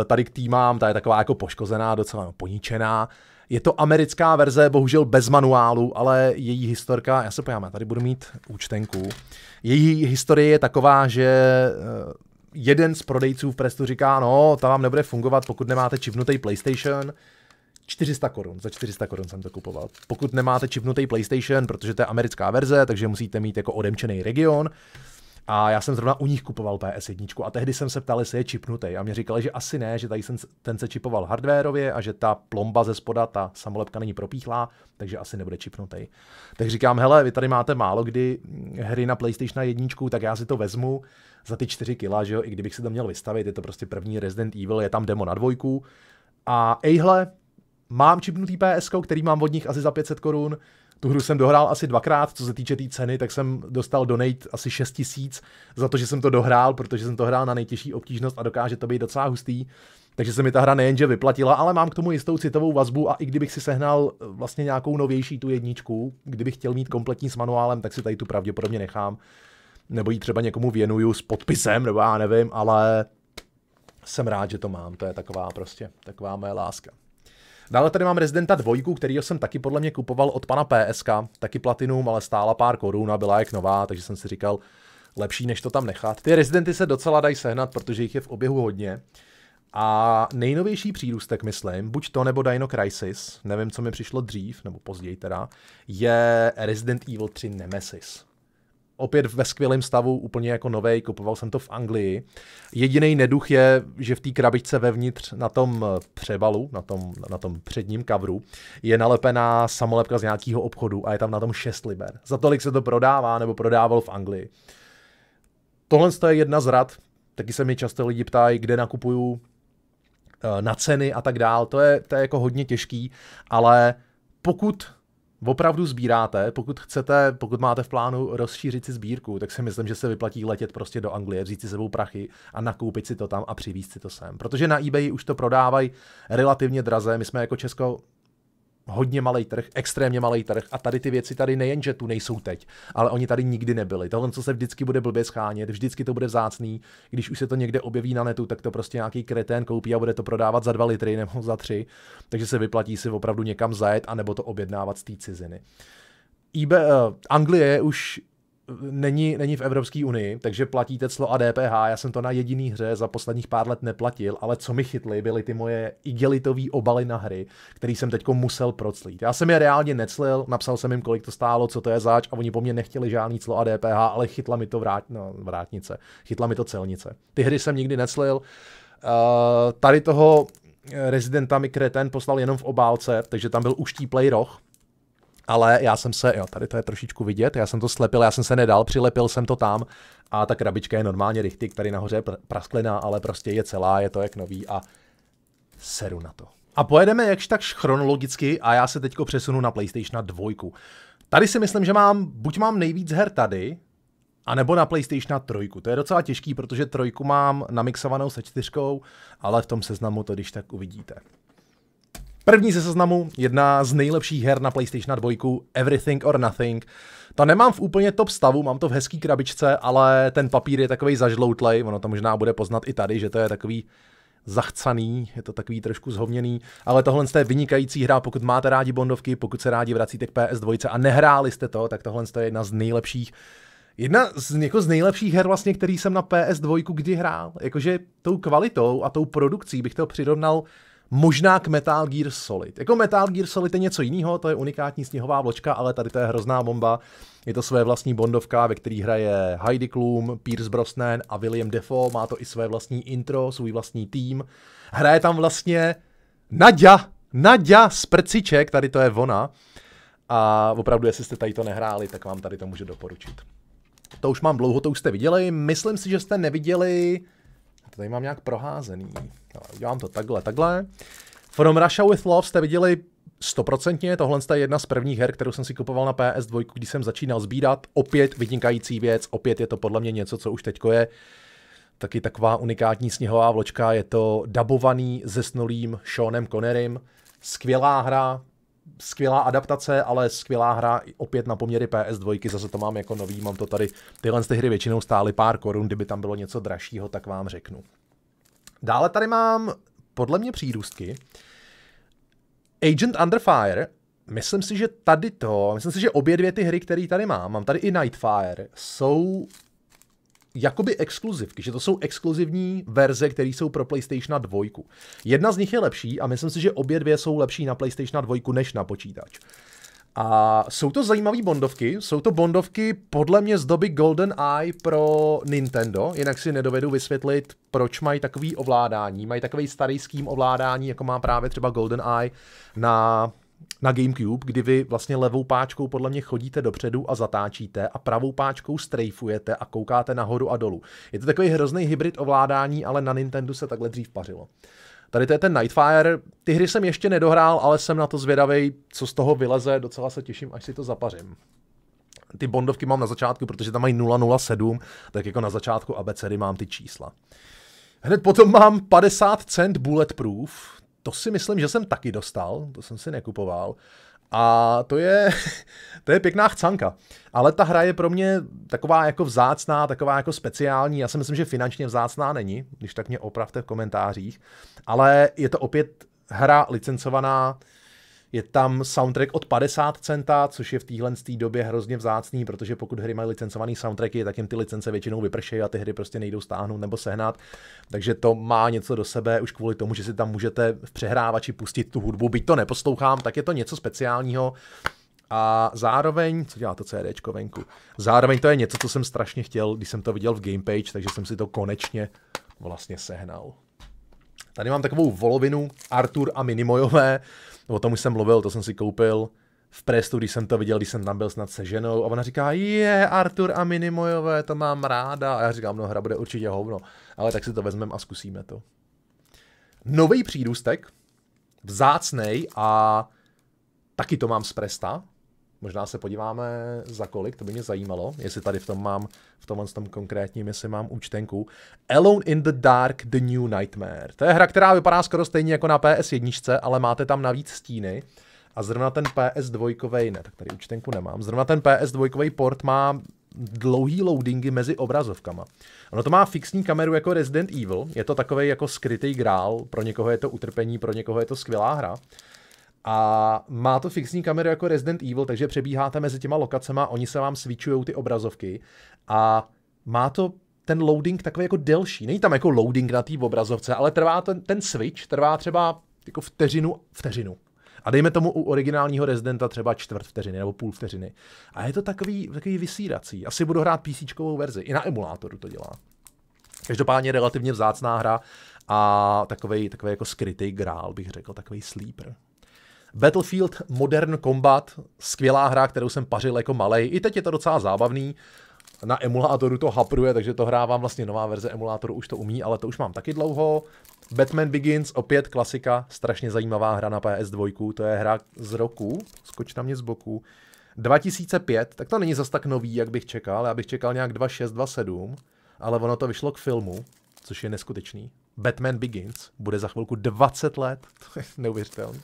Eh, tady k týmám, mám, ta je taková jako poškozená, docela no, poničená. Je to americká verze, bohužel bez manuálu, ale její historka, já se pojďme, tady budu mít účtenku. Její historie je taková, že eh, jeden z prodejců v Prestu říká, no, ta vám nebude fungovat, pokud nemáte čivnutý PlayStation. 400 korun, za 400 korun jsem to kupoval. Pokud nemáte čipnutý PlayStation, protože to je americká verze, takže musíte mít jako odemčený region, a já jsem zrovna u nich kupoval PS1 a tehdy jsem se ptal, jestli je čipnutý. A mě říkali, že asi ne, že tady jsem, ten se čipoval hardwareově a že ta plomba ze spoda, ta samolepka není propíchlá, takže asi nebude čipnutý. Tak říkám, hele, vy tady máte málo kdy mm, hry na PlayStation 1, tak já si to vezmu za ty 4 kila, že jo, i kdybych si to měl vystavit, je to prostě první Resident Evil, je tam demo na dvojku. A ejhle, mám čipnutý PSK, který mám od nich asi za 500 korun, tu hru jsem dohrál asi dvakrát, co se týče té tý ceny, tak jsem dostal donate asi 6 tisíc za to, že jsem to dohrál, protože jsem to hrál na nejtěžší obtížnost a dokáže to být docela hustý. Takže se mi ta hra nejenže vyplatila, ale mám k tomu jistou citovou vazbu a i kdybych si sehnal eh, vlastně nějakou novější tu jedničku, kdybych chtěl mít kompletní s manuálem, tak si tady tu pravděpodobně nechám. Nebo ji třeba někomu věnuju s podpisem, nebo já nevím, ale jsem rád, že to mám. To je taková prostě, taková moje láska. Dále tady mám Residenta 2, který jsem taky podle mě kupoval od pana PSK, taky platinum, ale stála pár korun a byla jak nová, takže jsem si říkal, lepší než to tam nechat. Ty Residenty se docela dají sehnat, protože jich je v oběhu hodně. A nejnovější přírůstek, myslím, buď to nebo Dino Crisis, nevím, co mi přišlo dřív, nebo později teda, je Resident Evil 3 Nemesis opět ve skvělém stavu, úplně jako nový kupoval jsem to v Anglii. Jediný neduch je, že v té krabičce vevnitř na tom eh, přebalu, na tom, na tom předním kavru, je nalepená samolepka z nějakého obchodu a je tam na tom 6 liber. Za tolik se to prodává nebo prodával v Anglii. Tohle je jedna z rad, taky se mi často lidi ptají, kde nakupuju, eh, na ceny a tak dál, to je, to je jako hodně těžký, ale pokud opravdu sbíráte, pokud chcete, pokud máte v plánu rozšířit si sbírku, tak si myslím, že se vyplatí letět prostě do Anglie, vzít si sebou prachy a nakoupit si to tam a přivízt si to sem. Protože na eBay už to prodávají relativně draze. My jsme jako Česko hodně malý trh, extrémně malý trh a tady ty věci tady nejenže tu nejsou teď, ale oni tady nikdy nebyli. Tohle, co se vždycky bude blbě schánět, vždycky to bude vzácný. Když už se to někde objeví na netu, tak to prostě nějaký kretén koupí a bude to prodávat za dva litry nebo za tři, takže se vyplatí si opravdu někam zajet anebo to objednávat z té ciziny. IB, uh, eh, Anglie je už není, není v Evropské unii, takže platíte clo a DPH. Já jsem to na jediný hře za posledních pár let neplatil, ale co mi chytly, byly ty moje igelitové obaly na hry, který jsem teď musel proclít. Já jsem je reálně neclil, napsal jsem jim, kolik to stálo, co to je zač a oni po mně nechtěli žádný clo a DPH, ale chytla mi to vrát, no, vrátnice, chytla mi to celnice. Ty hry jsem nikdy neclil. Uh, tady toho eh, rezidenta mi kreten poslal jenom v obálce, takže tam byl uštíplej roh, ale já jsem se, jo, tady to je trošičku vidět, já jsem to slepil, já jsem se nedal, přilepil jsem to tam a ta krabička je normálně rychtik, tady nahoře je prasklená, ale prostě je celá, je to jak nový a seru na to. A pojedeme jakž tak chronologicky a já se teďko přesunu na PlayStation 2. Tady si myslím, že mám, buď mám nejvíc her tady, a nebo na PlayStation 3. To je docela těžký, protože trojku mám namixovanou se čtyřkou, ale v tom seznamu to když tak uvidíte. První ze seznamu, jedna z nejlepších her na PlayStation 2, Everything or Nothing. Ta nemám v úplně top stavu, mám to v hezký krabičce, ale ten papír je takový zažloutlej, ono to možná bude poznat i tady, že to je takový zachcaný, je to takový trošku zhovněný, ale tohle je vynikající hra, pokud máte rádi Bondovky, pokud se rádi vracíte k PS2 a nehráli jste to, tak tohle je jedna z nejlepších Jedna z, jako z nejlepších her, vlastně, který jsem na PS2 kdy hrál. Jakože tou kvalitou a tou produkcí bych to přirovnal možná k Metal Gear Solid. Jako Metal Gear Solid je něco jiného, to je unikátní sněhová vločka, ale tady to je hrozná bomba. Je to své vlastní Bondovka, ve který hraje Heidi Klum, Pierce Brosnan a William Defoe. Má to i své vlastní intro, svůj vlastní tým. Hraje tam vlastně Nadia, Nadia z Prciček, tady to je ona. A opravdu, jestli jste tady to nehráli, tak vám tady to můžu doporučit. To už mám dlouho, to už jste viděli. Myslím si, že jste neviděli to tady mám nějak proházený. Ale udělám to takhle, takhle. From Russia with Love jste viděli stoprocentně, tohle je jedna z prvních her, kterou jsem si kupoval na PS2, když jsem začínal sbírat. Opět vynikající věc, opět je to podle mě něco, co už teďko je taky taková unikátní sněhová vločka, je to dabovaný zesnulým Seanem Connerym. Skvělá hra, skvělá adaptace, ale skvělá hra opět na poměry PS2, zase to mám jako nový, mám to tady, tyhle ty hry většinou stály pár korun, kdyby tam bylo něco dražšího, tak vám řeknu. Dále tady mám, podle mě přírůstky, Agent Under Fire, myslím si, že tady to, myslím si, že obě dvě ty hry, které tady mám, mám tady i Nightfire, jsou jakoby exkluzivky, že to jsou exkluzivní verze, které jsou pro PlayStation 2. Jedna z nich je lepší a myslím si, že obě dvě jsou lepší na PlayStation 2 než na počítač. A jsou to zajímavé bondovky, jsou to bondovky podle mě z doby Golden Eye pro Nintendo, jinak si nedovedu vysvětlit, proč mají takový ovládání, mají takový starý ským ovládání, jako má právě třeba Golden Eye na na Gamecube, kdy vy vlastně levou páčkou podle mě chodíte dopředu a zatáčíte a pravou páčkou strejfujete a koukáte nahoru a dolů. Je to takový hrozný hybrid ovládání, ale na Nintendo se takhle dřív pařilo. Tady to je ten Nightfire. Ty hry jsem ještě nedohrál, ale jsem na to zvědavý, co z toho vyleze. Docela se těším, až si to zapařím. Ty bondovky mám na začátku, protože tam mají 007, tak jako na začátku abecedy mám ty čísla. Hned potom mám 50 cent bulletproof, to si myslím, že jsem taky dostal, to jsem si nekupoval. A to je, [laughs] to je pěkná chcanka. Ale ta hra je pro mě taková jako vzácná, taková jako speciální. Já si myslím, že finančně vzácná není, když tak mě opravte v komentářích. Ale je to opět hra licencovaná uh, je tam soundtrack od 50 centa, což je v téhle době hrozně vzácný, protože pokud hry mají licencovaný soundtracky, tak jim ty licence většinou vypršejí a ty hry prostě nejdou stáhnout nebo sehnat. Takže to má něco do sebe už kvůli tomu, že si tam můžete v přehrávači pustit tu hudbu. Byť to neposlouchám, tak je to něco speciálního. A zároveň, co dělá to CD venku? Zároveň to je něco, co jsem strašně chtěl, když jsem to viděl v Gamepage, takže jsem si to konečně vlastně sehnal. Tady mám takovou volovinu Artur a Minimojové o tom už jsem mluvil, to jsem si koupil v Prestu, když jsem to viděl, když jsem tam byl snad se ženou a ona říká, je Artur a Minimojové, to mám ráda. A já říkám, no hra bude určitě hovno, ale tak si to vezmeme a zkusíme to. Nový přírůstek, vzácnej a taky to mám z Presta, Možná se podíváme za kolik, to by mě zajímalo, jestli tady v tom mám, v tomhle tom konkrétním, jestli mám účtenku. Alone in the Dark, The New Nightmare. To je hra, která vypadá skoro stejně jako na PS1, ale máte tam navíc stíny. A zrovna ten PS2, ne, tak tady účtenku nemám, zrovna ten PS2 port má dlouhý loadingy mezi obrazovkama. Ono to má fixní kameru jako Resident Evil, je to takový jako skrytý grál, pro někoho je to utrpení, pro někoho je to skvělá hra. A má to fixní kameru jako Resident Evil, takže přebíháte mezi těma lokacema, oni se vám svíčují ty obrazovky a má to ten loading takový jako delší. Není tam jako loading na té obrazovce, ale trvá ten, ten switch, trvá třeba jako vteřinu, vteřinu. A dejme tomu u originálního Residenta třeba čtvrt vteřiny nebo půl vteřiny. A je to takový, takový vysírací. Asi budu hrát PC verzi. I na emulátoru to dělá. Každopádně relativně vzácná hra a takový, takový jako skrytý grál, bych řekl, takový sleeper. Battlefield Modern Combat, skvělá hra, kterou jsem pařil jako malej. I teď je to docela zábavný. Na emulátoru to hapruje, takže to hrávám vlastně nová verze emulátoru, už to umí, ale to už mám taky dlouho. Batman Begins, opět klasika, strašně zajímavá hra na PS2, to je hra z roku, skoč na mě z boku. 2005, tak to není zas tak nový, jak bych čekal, já bych čekal nějak 26, 27, ale ono to vyšlo k filmu, což je neskutečný. Batman Begins bude za chvilku 20 let, [laughs] to je neuvěřitelný.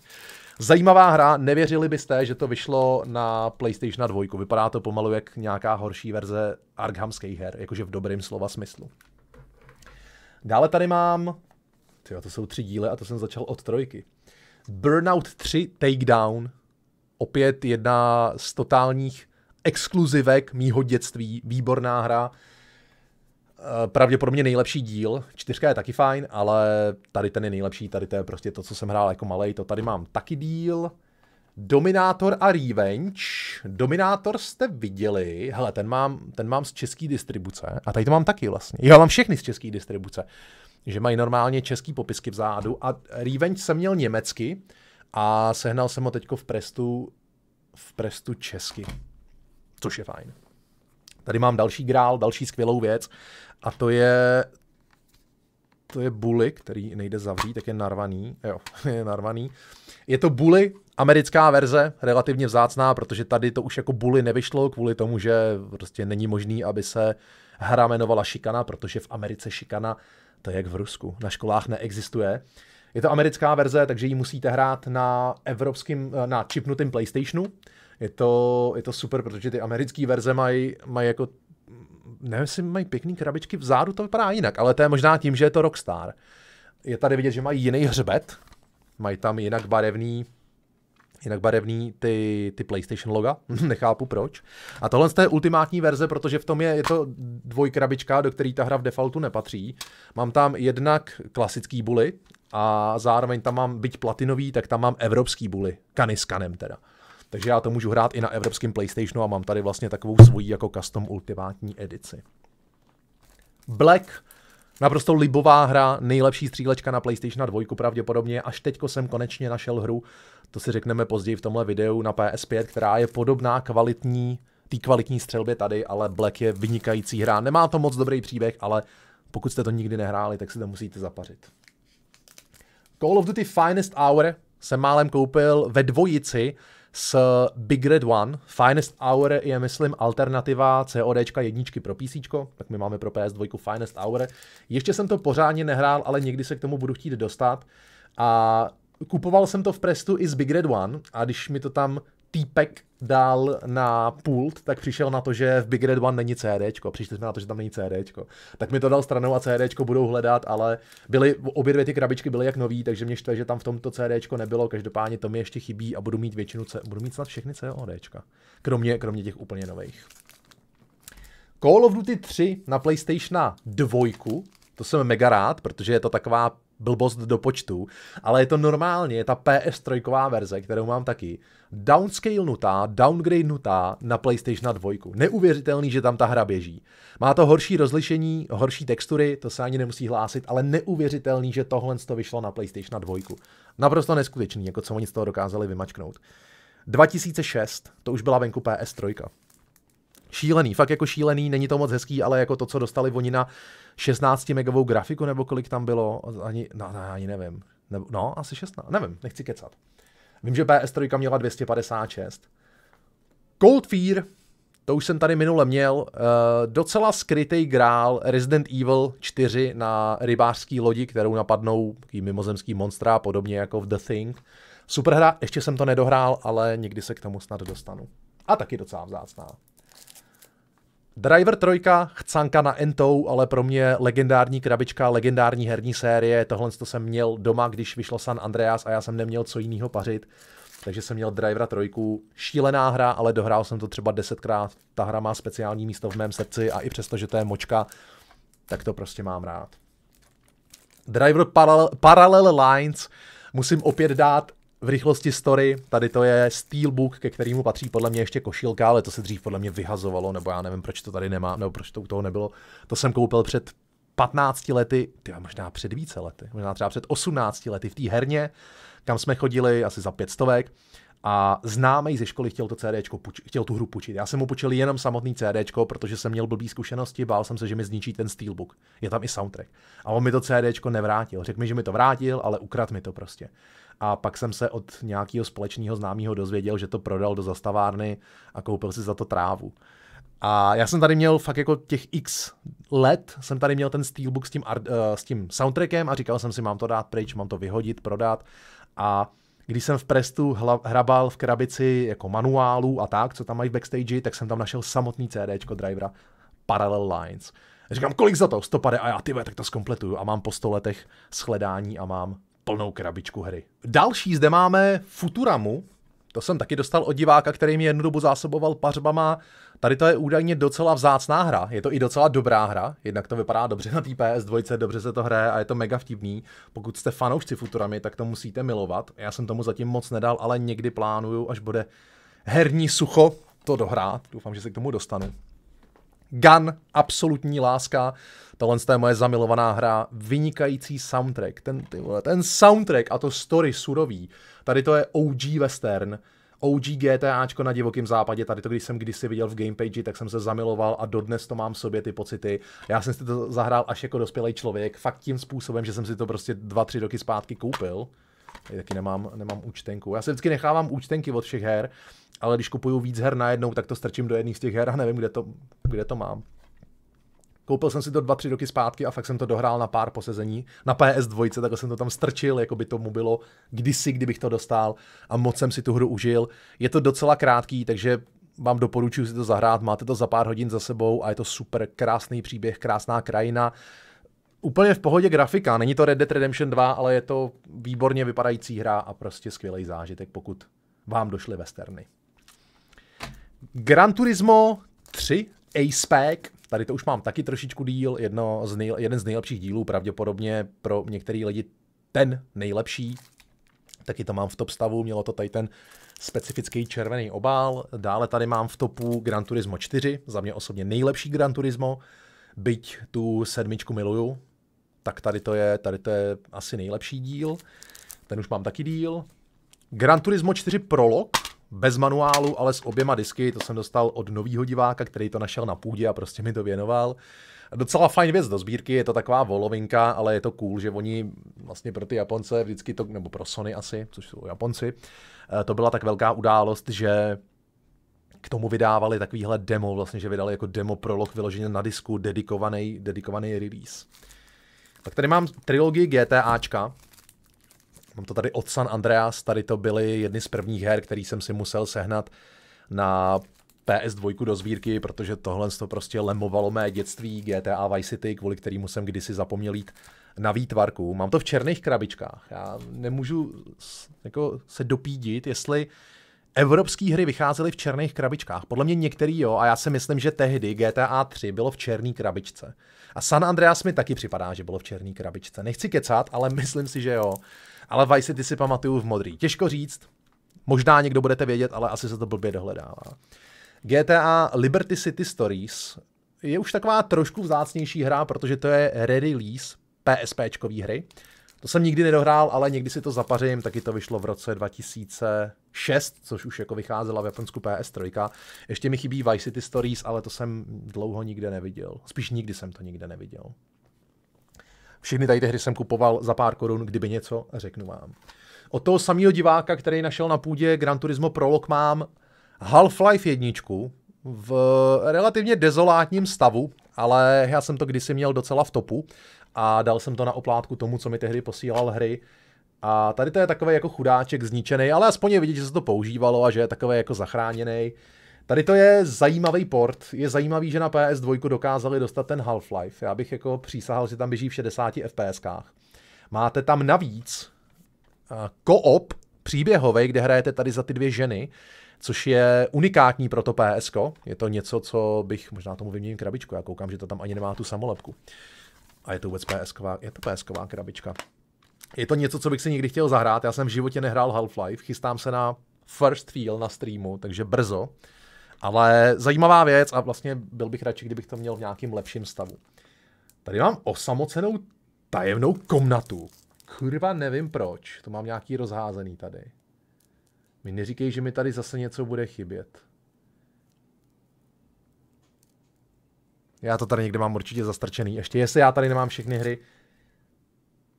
Zajímavá hra, nevěřili byste, že to vyšlo na PlayStation 2. Vypadá to pomalu jak nějaká horší verze Arkhamských her, jakože v dobrém slova smyslu. Dále tady mám, tyjo, to jsou tři díly a to jsem začal od trojky. Burnout 3 Takedown, opět jedna z totálních exkluzivek mýho dětství, výborná hra, Eh, pravděpodobně nejlepší díl. Čtyřka je taky fajn, ale tady ten je nejlepší, tady to je prostě to, co jsem hrál jako malej, to tady mám taky díl. Dominátor a Revenge. Dominátor jste viděli. Hele, ten mám, ten mám z české distribuce. A tady to mám taky vlastně. Já mám všechny z české distribuce. Že mají normálně český popisky vzadu. A Revenge jsem měl německy. A sehnal jsem ho teďko v Prestu, v Prestu česky. Což je fajn. Tady mám další grál, další skvělou věc a to je to je buly, který nejde zavřít, tak je narvaný. Jo, [laughs] je narvaný. Je to buly, americká verze, relativně vzácná, protože tady to už jako buly nevyšlo kvůli tomu, že prostě není možný, aby se hra jmenovala šikana, protože v Americe šikana to je jak v Rusku, na školách neexistuje. Je to americká verze, takže ji musíte hrát na evropským, na čipnutém PlayStationu, je to, je to super, protože ty americké verze mají maj jako nevím, jestli mají pěkný krabičky vzadu, to vypadá jinak, ale to je možná tím, že je to Rockstar. Je tady vidět, že mají jiný hřbet, mají tam jinak barevný jinak barevný ty, ty PlayStation loga, [laughs] nechápu proč. A tohle je ultimátní verze, protože v tom je, je to dvojkrabička, do které ta hra v defaultu nepatří. Mám tam jednak klasický buly a zároveň tam mám, byť platinový, tak tam mám evropský buly, kany s kanem teda. Takže já to můžu hrát i na evropském PlayStationu a mám tady vlastně takovou svoji jako custom ultimátní edici. Black Naprosto libová hra, nejlepší střílečka na PlayStation 2 pravděpodobně. Až teďko jsem konečně našel hru, to si řekneme později v tomhle videu na PS5, která je podobná kvalitní, tý kvalitní střelbě tady, ale Black je vynikající hra. Nemá to moc dobrý příběh, ale pokud jste to nikdy nehráli, tak si to musíte zapařit. Call of Duty Finest Hour jsem málem koupil ve dvojici, s Big Red One. Finest Hour je, myslím, alternativa COD jedničky pro PC, tak my máme pro PS2 Finest Hour. Ještě jsem to pořádně nehrál, ale někdy se k tomu budu chtít dostat. A kupoval jsem to v Prestu i z Big Red One a když mi to tam týpek dal na pult, tak přišel na to, že v Big Red One není CD, Přišli jsme na to, že tam není CD, Tak mi to dal stranou a CD budou hledat, ale byly, obě dvě ty krabičky byly jak nový, takže mě štve, že tam v tomto CD nebylo. Každopádně to mi ještě chybí a budu mít většinu, C, budu mít snad všechny COD, Kromě, kromě těch úplně nových. Call of Duty 3 na PlayStation 2, to jsem mega rád, protože je to taková blbost do počtu, ale je to normálně ta PS3 verze, kterou mám taky, Downscale downgrade nutá na PlayStation 2. Neuvěřitelný, že tam ta hra běží. Má to horší rozlišení, horší textury, to se ani nemusí hlásit, ale neuvěřitelný, že tohle to vyšlo na PlayStation 2. Naprosto neskutečný, jako co oni z toho dokázali vymačknout. 2006, to už byla venku PS3. Šílený, fakt jako šílený, není to moc hezký, ale jako to, co dostali oni na 16 megovou grafiku, nebo kolik tam bylo, ani, no, no, ani nevím. Nebo, no, asi 16, nevím, nechci kecat. Vím, že PS3 měla 256. Cold Fear, to už jsem tady minule měl, uh, docela skrytý grál Resident Evil 4 na rybářský lodi, kterou napadnou mimozemský monstra, podobně jako v The Thing. Super hra, ještě jsem to nedohrál, ale někdy se k tomu snad dostanu. A taky docela vzácná. Driver 3, chcanka na Entou, ale pro mě legendární krabička, legendární herní série. Tohle to jsem měl doma, když vyšlo San Andreas a já jsem neměl co jiného pařit. Takže jsem měl Drivera 3, šílená hra, ale dohrál jsem to třeba desetkrát. Ta hra má speciální místo v mém srdci a i přesto, že to je močka, tak to prostě mám rád. Driver Parallel Lines musím opět dát v rychlosti story, tady to je Steelbook, ke kterému patří podle mě ještě košilka, ale to se dřív podle mě vyhazovalo, nebo já nevím, proč to tady nemá, nebo proč to u toho nebylo. To jsem koupil před 15 lety, ty možná před více lety, možná třeba před 18 lety v té herně, kam jsme chodili asi za pět stovek a známý ze školy chtěl to CDčko, chtěl tu hru půjčit. Já jsem mu půjčil jenom samotný CD, protože jsem měl blbý zkušenosti, bál jsem se, že mi zničí ten Steelbook. Je tam i soundtrack. A on mi to CD nevrátil. Řekl mi, že mi to vrátil, ale ukrad mi to prostě a pak jsem se od nějakého společného známého dozvěděl, že to prodal do zastavárny a koupil si za to trávu. A já jsem tady měl fakt jako těch x let, jsem tady měl ten Steelbook s tím, art, uh, eh, s tím soundtrackem a říkal jsem si, mám to dát pryč, mám to vyhodit, prodat. A když jsem v Prestu hla, hrabal v krabici jako manuálů a tak, co tam mají v backstage, tak jsem tam našel samotný CD drivera Parallel Lines. A říkám, kolik za to? 150 a já, ty tak to zkompletuju. A mám po 100 letech shledání a mám plnou krabičku hry. Další zde máme Futuramu, to jsem taky dostal od diváka, který mi jednu dobu zásoboval pařbama. Tady to je údajně docela vzácná hra, je to i docela dobrá hra, jednak to vypadá dobře na té PS2, dobře se to hraje a je to mega vtipný. Pokud jste fanoušci Futurami, tak to musíte milovat. Já jsem tomu zatím moc nedal, ale někdy plánuju, až bude herní sucho, to dohrát. Doufám, že se k tomu dostanu. Gun, absolutní láska. Tohle je moje zamilovaná hra, vynikající soundtrack. Ten, ty vole, ten soundtrack a to story surový. Tady to je OG western. OG GTAčko na divokém západě, tady to, když jsem kdysi viděl v gamepage, tak jsem se zamiloval a dodnes to mám v sobě ty pocity. Já jsem si to zahrál až jako dospělý člověk, fakt tím způsobem, že jsem si to prostě dva, tři roky zpátky koupil. Taky nemám, nemám účtenku. Já se vždycky nechávám účtenky od všech her, ale když kupuju víc her najednou, tak to strčím do jedných z těch her a nevím, kde to, kde to mám. Koupil jsem si to 2-3 roky zpátky a fakt jsem to dohrál na pár posezení. Na PS2, tak jsem to tam strčil, jako by tomu bylo kdysi, kdybych to dostal a moc jsem si tu hru užil. Je to docela krátký, takže vám doporučuji si to zahrát, máte to za pár hodin za sebou a je to super, krásný příběh, krásná krajina, úplně v pohodě grafika. Není to Red Dead Redemption 2, ale je to výborně vypadající hra a prostě skvělý zážitek, pokud vám došly westerny. Gran Turismo 3 A-Spec. Tady to už mám taky trošičku díl, jedno z nej, jeden z nejlepších dílů, pravděpodobně pro některý lidi ten nejlepší. Taky to mám v top stavu, mělo to tady ten specifický červený obál. Dále tady mám v topu Gran Turismo 4, za mě osobně nejlepší Gran Turismo, byť tu sedmičku miluju, tak tady to je, tady to je asi nejlepší díl. Ten už mám taky díl. Gran Turismo 4 Prolog, bez manuálu, ale s oběma disky, to jsem dostal od novýho diváka, který to našel na půdě a prostě mi to věnoval. Docela fajn věc do sbírky, je to taková volovinka, ale je to cool, že oni vlastně pro ty Japonce vždycky to, nebo pro Sony asi, což jsou Japonci, eh, to byla tak velká událost, že k tomu vydávali takovýhle demo, vlastně, že vydali jako demo prolog vyloženě na disku, dedikovaný, dedikovaný release. Tak tady mám trilogii GTAčka. Mám to tady od San Andreas, tady to byly jedny z prvních her, který jsem si musel sehnat na PS2 do zvírky, protože tohle to prostě lemovalo mé dětství GTA Vice City, kvůli kterému jsem kdysi zapomněl jít na výtvarku. Mám to v černých krabičkách. Já nemůžu jako se dopídit, jestli evropské hry vycházely v černých krabičkách. Podle mě některý jo, a já si myslím, že tehdy GTA 3 bylo v černé krabičce. A San Andreas mi taky připadá, že bylo v černý krabičce. Nechci kecat, ale myslím si, že jo. Ale Vice City si pamatuju v modrý. Těžko říct, možná někdo budete vědět, ale asi se to blbě dohledává. GTA Liberty City Stories je už taková trošku vzácnější hra, protože to je re-release PSPčkový hry. To jsem nikdy nedohrál, ale někdy si to zapařím, taky to vyšlo v roce 2006, což už jako vycházela v Japonsku PS3. Ještě mi chybí Vice City Stories, ale to jsem dlouho nikde neviděl. Spíš nikdy jsem to nikde neviděl. Všechny tady ty hry jsem kupoval za pár korun, kdyby něco, řeknu vám. Od toho samého diváka, který našel na půdě Gran Turismo Prolog, mám Half-Life jedničku v relativně dezolátním stavu, ale já jsem to kdysi měl docela v topu a dal jsem to na oplátku tomu, co mi tehdy posílal hry. A tady to je takový jako chudáček zničený, ale aspoň je vidět, že se to používalo a že je takový jako zachráněný. Tady to je zajímavý port. Je zajímavý, že na PS2 dokázali dostat ten Half-Life. Já bych jako přísahal, že tam běží v 60 FPSkách. Máte tam navíc eh, koop příběhový, kde hrajete tady za ty dvě ženy, což je unikátní pro to PSK. Je to něco, co bych, možná tomu vyměnil krabičku, já koukám, že to tam ani nemá tu samolepku. Uh, a je to vůbec PSK, je to PSK krabička. Je to něco, co bych si někdy chtěl zahrát. Já jsem v životě nehrál Half-Life, chystám se na First Feel na streamu, takže brzo. Ale zajímavá věc a vlastně byl bych radši, kdybych to měl v nějakým lepším stavu. Tady mám osamocenou tajemnou komnatu. Kurva, nevím proč. To mám nějaký rozházený tady. Mi neříkej, že mi tady zase něco bude chybět. Já to tady někde mám určitě zastrčený. Ještě jestli já tady nemám všechny hry.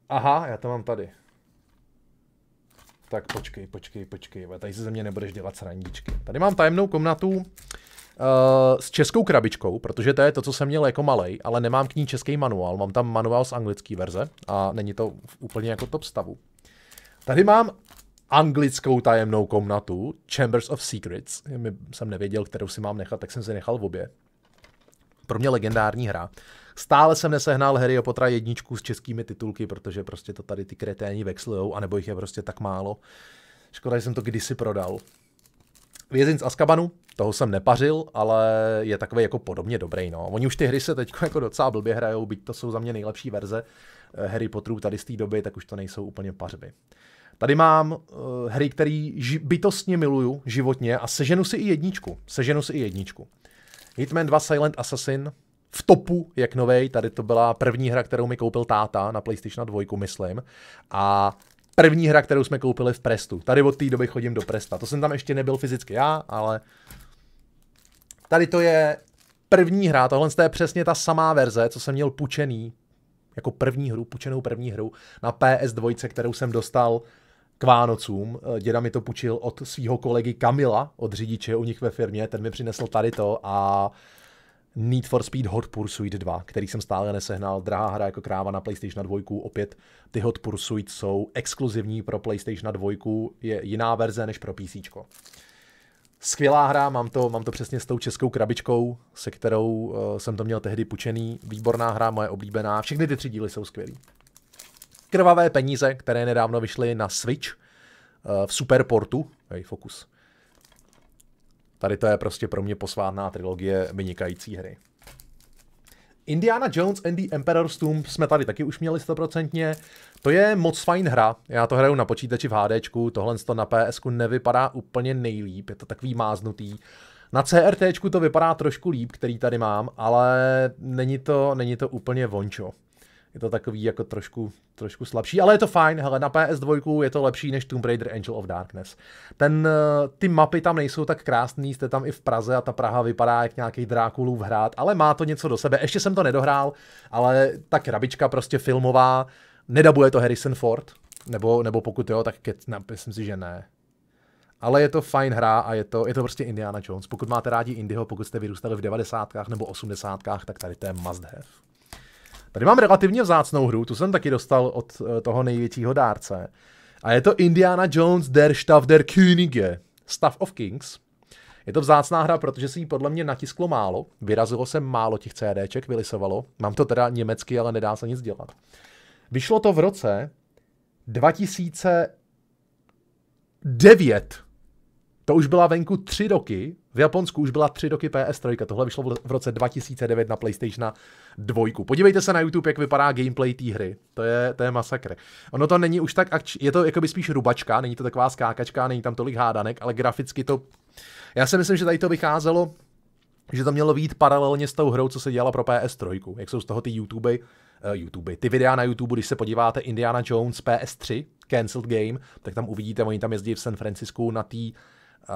Aha, já to mám tady. Tak počkej, počkej, počkej. Tady se ze mě nebudeš dělat srandičky. Tady mám tajemnou komnatu uh, s českou krabičkou, protože to je to, co jsem měl jako malej, ale nemám k ní český manuál. Mám tam manuál z anglické verze a není to úplně jako top stavu. Tady mám anglickou tajemnou komnatu, Chambers of Secrets. Jsem nevěděl, kterou si mám nechat, tak jsem si nechal v obě pro mě legendární hra. Stále jsem nesehnal Harry Potter jedničku s českými titulky, protože prostě to tady ty kreténi vexlujou, anebo jich je prostě tak málo. Škoda, že jsem to kdysi prodal. Vězin z Askabanu toho jsem nepařil, ale je takový jako podobně dobrý. No. Oni už ty hry se teď jako docela blbě hrajou, byť to jsou za mě nejlepší verze eh, Harry Potterů tady z té doby, tak už to nejsou úplně pařby. Tady mám uh, hry, které bytostně miluju životně a seženu si i jedničku. Seženu si i jedničku. Hitman 2 Silent Assassin v topu, jak novej, tady to byla první hra, kterou mi koupil táta na PlayStation 2, myslím. A první hra, kterou jsme koupili v Prestu. Tady od té doby chodím do Presta. To jsem tam ještě nebyl fyzicky já, ale tady to je první hra, tohle je přesně ta samá verze, co jsem měl pučený, jako první hru, pučenou první hru na PS2, kterou jsem dostal k Vánocům. Eh, děda mi to půjčil od svého kolegy Kamila, od řidiče u nich ve firmě, ten mi přinesl tady to a Need for Speed Hot Pursuit 2, který jsem stále nesehnal. Drahá hra jako kráva na PlayStation 2. Opět ty Hot Pursuit jsou exkluzivní pro PlayStation 2, je jiná verze než pro PC. Skvělá hra, mám to, mám to přesně s tou českou krabičkou, se kterou uh, jsem to měl tehdy pučený. Výborná hra, moje oblíbená. Všechny ty tři díly jsou skvělé krvavé peníze, které nedávno vyšly na Switch eh, v Superportu. Hej, fokus. Tady to je prostě pro mě posvátná trilogie vynikající hry. Indiana Jones and the Emperor's Tomb jsme tady taky už měli stoprocentně. To je moc fajn hra, já to hraju na počítači v HD, tohle to na PSku nevypadá úplně nejlíp, je to takový máznutý. Na crt to vypadá trošku líp, který tady mám, ale není to, není to úplně vončo je to takový jako trošku, trošku slabší, ale je to fajn, hele, na PS2 je to lepší než Tomb Raider Angel of Darkness. Ten, eh, ty mapy tam nejsou tak krásný, jste tam i v Praze a ta Praha vypadá jak nějaký Drákulův hrát, ale má to něco do sebe, ještě jsem to nedohrál, ale ta krabička prostě filmová, nedabuje to Harrison Ford, nebo, nebo pokud jo, tak ket, ne, myslím si, že ne. Ale je to fajn hra a je to, je to prostě Indiana Jones. Pokud máte rádi Indyho, pokud jste vyrůstali v devadesátkách nebo osmdesátkách, tak tady to je must have. Tady mám relativně vzácnou hru, tu jsem taky dostal od eh, toho největšího dárce. A je to Indiana Jones Der Stav der Könige, Stav of Kings. Je to vzácná hra, protože si jí podle mě natisklo málo, vyrazilo se málo těch CDček, vylisovalo. Mám to teda německy, ale nedá se nic dělat. Vyšlo to v roce 2009. To už byla venku tři roky, v Japonsku už byla tři roky PS3, tohle vyšlo v roce 2009 na PlayStation 2. Podívejte se na YouTube, jak vypadá gameplay té hry, to je, to je masakr. Ono to není už tak, akč... je to jakoby spíš rubačka, není to taková skákačka, není tam tolik hádanek, ale graficky to... Já si myslím, že tady to vycházelo, že to mělo být paralelně s tou hrou, co se dělala pro PS3, jak jsou z toho ty YouTube, uh, YouTube, ty videa na YouTube, když se podíváte Indiana Jones PS3, Cancelled Game, tak tam uvidíte, oni tam jezdí v San Francisku na té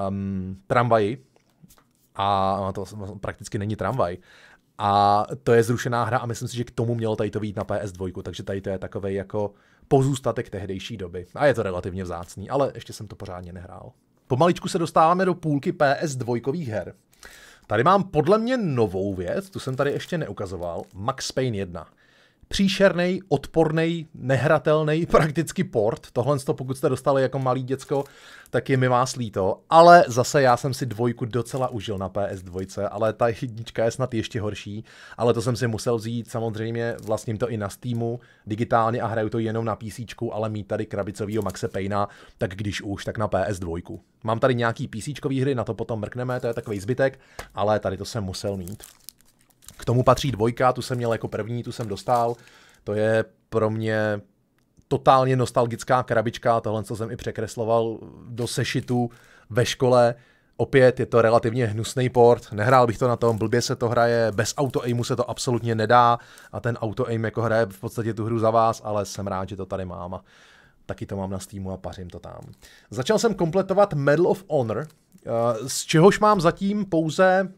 um, tramvaji a to vlastně prakticky není tramvaj. A to je zrušená hra a myslím si, že k tomu mělo tady to být na PS2, takže tady to je takový jako pozůstatek tehdejší doby. A je to relativně vzácný, ale ještě jsem to pořádně nehrál. Pomaličku se dostáváme do půlky PS2 her. Tady mám podle mě novou věc, tu jsem tady ještě neukazoval, Max Payne 1 příšerný, odporný, nehratelný, [laughs] prakticky port. Tohle, pokud jste dostali jako malý děcko, tak je mi vás líto. Ale zase já jsem si dvojku docela užil na PS2, ale ta jednička je snad ještě horší. Ale to jsem si musel vzít, samozřejmě vlastním to i na Steamu, digitálně a hraju to jenom na PC, ale mít tady krabicovýho Maxe Payna, tak když už, tak na PS2. Mám tady nějaký PC hry, na to potom mrkneme, to je takový zbytek, ale tady to jsem musel mít. K tomu patří dvojka, tu jsem měl jako první, tu jsem dostal. To je pro mě totálně nostalgická krabička, tohle co jsem i překresloval do sešitu ve škole. Opět je to relativně hnusný port, nehrál bych to na tom, blbě se to hraje, bez auto aimu se to absolutně nedá a ten auto aim jako hraje v podstatě tu hru za vás, ale jsem rád, že to tady mám a taky to mám na Steamu a pařím to tam. Začal jsem kompletovat Medal of Honor, eh, z čehož mám zatím pouze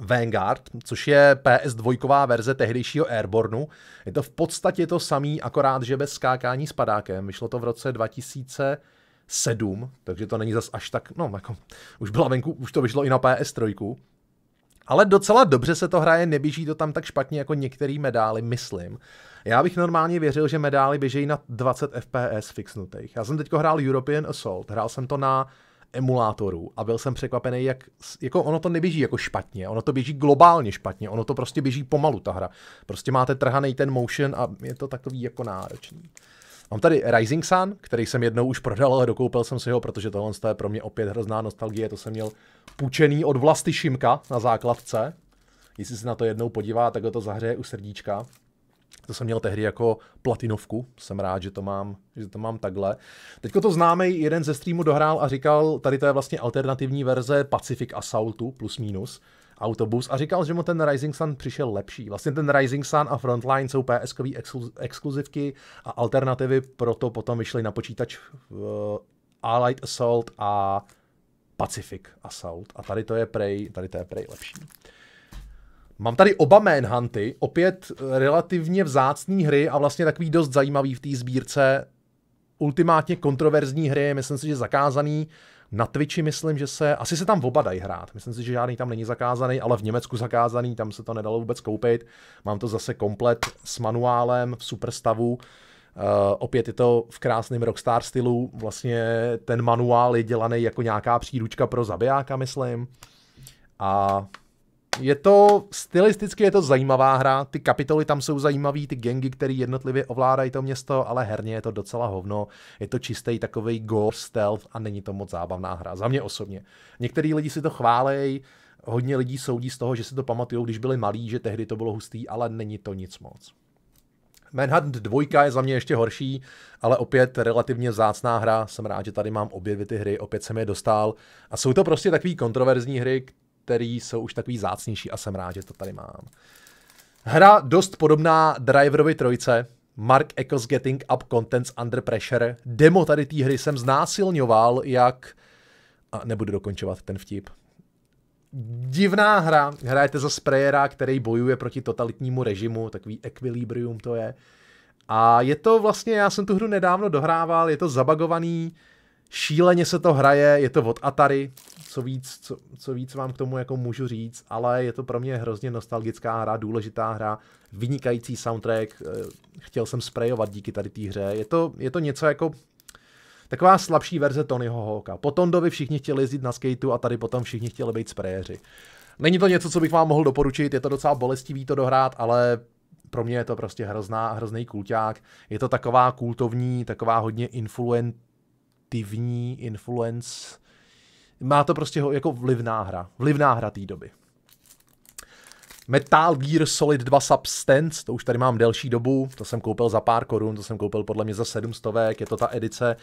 Vanguard, což je PS2 verze tehdejšího Airborneu. Je to v podstatě to samý, akorát, že bez skákání s padákem. Vyšlo to v roce 2007, takže to není zas až tak, no jako, už byla venku, už to vyšlo i na PS3. Ale docela dobře se to hraje, neběží to tam tak špatně jako některé medály, myslím. Já bych normálně věřil, že medály běžejí na 20 FPS fixnutých. Já jsem teďko hrál European Assault, hrál jsem to na emulátorů a byl jsem překvapený, jak jako ono to neběží jako špatně, ono to běží globálně špatně, ono to prostě běží pomalu ta hra. Prostě máte trhaný ten motion a je to takový jako náročný. Mám tady Rising Sun, který jsem jednou už prodal, ale dokoupil jsem si ho, protože tohle je pro mě opět hrozná nostalgie, to jsem měl půjčený od vlasti Šimka na základce. Jestli se na to jednou podívá, tak to zahřeje u srdíčka. To jsem měl tehdy jako platinovku, jsem rád, že to mám, že to mám takhle. Teď to známý jeden ze streamů dohrál a říkal, tady to je vlastně alternativní verze Pacific Assaultu plus minus autobus a říkal, že mu ten Rising Sun přišel lepší. Vlastně ten Rising Sun a Frontline jsou ps exklu- exkluzivky a alternativy proto potom vyšly na počítač uh, Allied Assault a Pacific Assault. A tady to je prej, tady to je prej lepší. Mám tady oba Manhunty, opět relativně vzácné hry a vlastně takový dost zajímavý v té sbírce. Ultimátně kontroverzní hry, myslím si, že zakázaný. Na Twitchi myslím, že se, asi se tam oba dají hrát. Myslím si, že žádný tam není zakázaný, ale v Německu zakázaný, tam se to nedalo vůbec koupit. Mám to zase komplet s manuálem v super stavu. Uh, eh, opět je to v krásném rockstar stylu, vlastně ten manuál je dělaný jako nějaká příručka pro zabijáka, myslím. A je to, stylisticky je to zajímavá hra, ty kapitoly tam jsou zajímavý, ty gengy, které jednotlivě ovládají to město, ale herně je to docela hovno. Je to čistý takový gore stealth a není to moc zábavná hra, za mě osobně. Některý lidi si to chválej, hodně lidí soudí z toho, že si to pamatují, když byli malí, že tehdy to bylo hustý, ale není to nic moc. Manhattan 2 je za mě ještě horší, ale opět relativně zácná hra. Jsem rád, že tady mám obě dvě ty hry, opět jsem je dostal. A jsou to prostě takové kontroverzní hry, který jsou už takový zácnější a jsem rád, že to tady mám. Hra dost podobná Driverovi trojce, Mark Echoes Getting Up Contents Under Pressure. Demo tady té hry jsem znásilňoval, jak... A nebudu dokončovat ten vtip. Divná hra. Hrajete za sprayera, který bojuje proti totalitnímu režimu, takový equilibrium to je. A je to vlastně, já jsem tu hru nedávno dohrával, je to zabagovaný, Šíleně se to hraje, je to od Atari, co víc, co, co víc vám k tomu jako můžu říct, ale je to pro mě hrozně nostalgická hra, důležitá hra, vynikající soundtrack, eh, chtěl jsem sprayovat díky tady té hře. Je to, je to něco jako taková slabší verze Tonyho Hawka. Po Tondovi všichni chtěli jezdit na skateu a tady potom všichni chtěli být sprayeři. Není to něco, co bych vám mohl doporučit, je to docela bolestivý to dohrát, ale pro mě je to prostě hrozná, hrozný kulťák. Je to taková kultovní, taková hodně influent, aktivní influence. Má to prostě jako vlivná hra. Vlivná hra té doby. Metal Gear Solid 2 Substance, to už tady mám delší dobu, to jsem koupil za pár korun, to jsem koupil podle mě za 700, je to ta edice,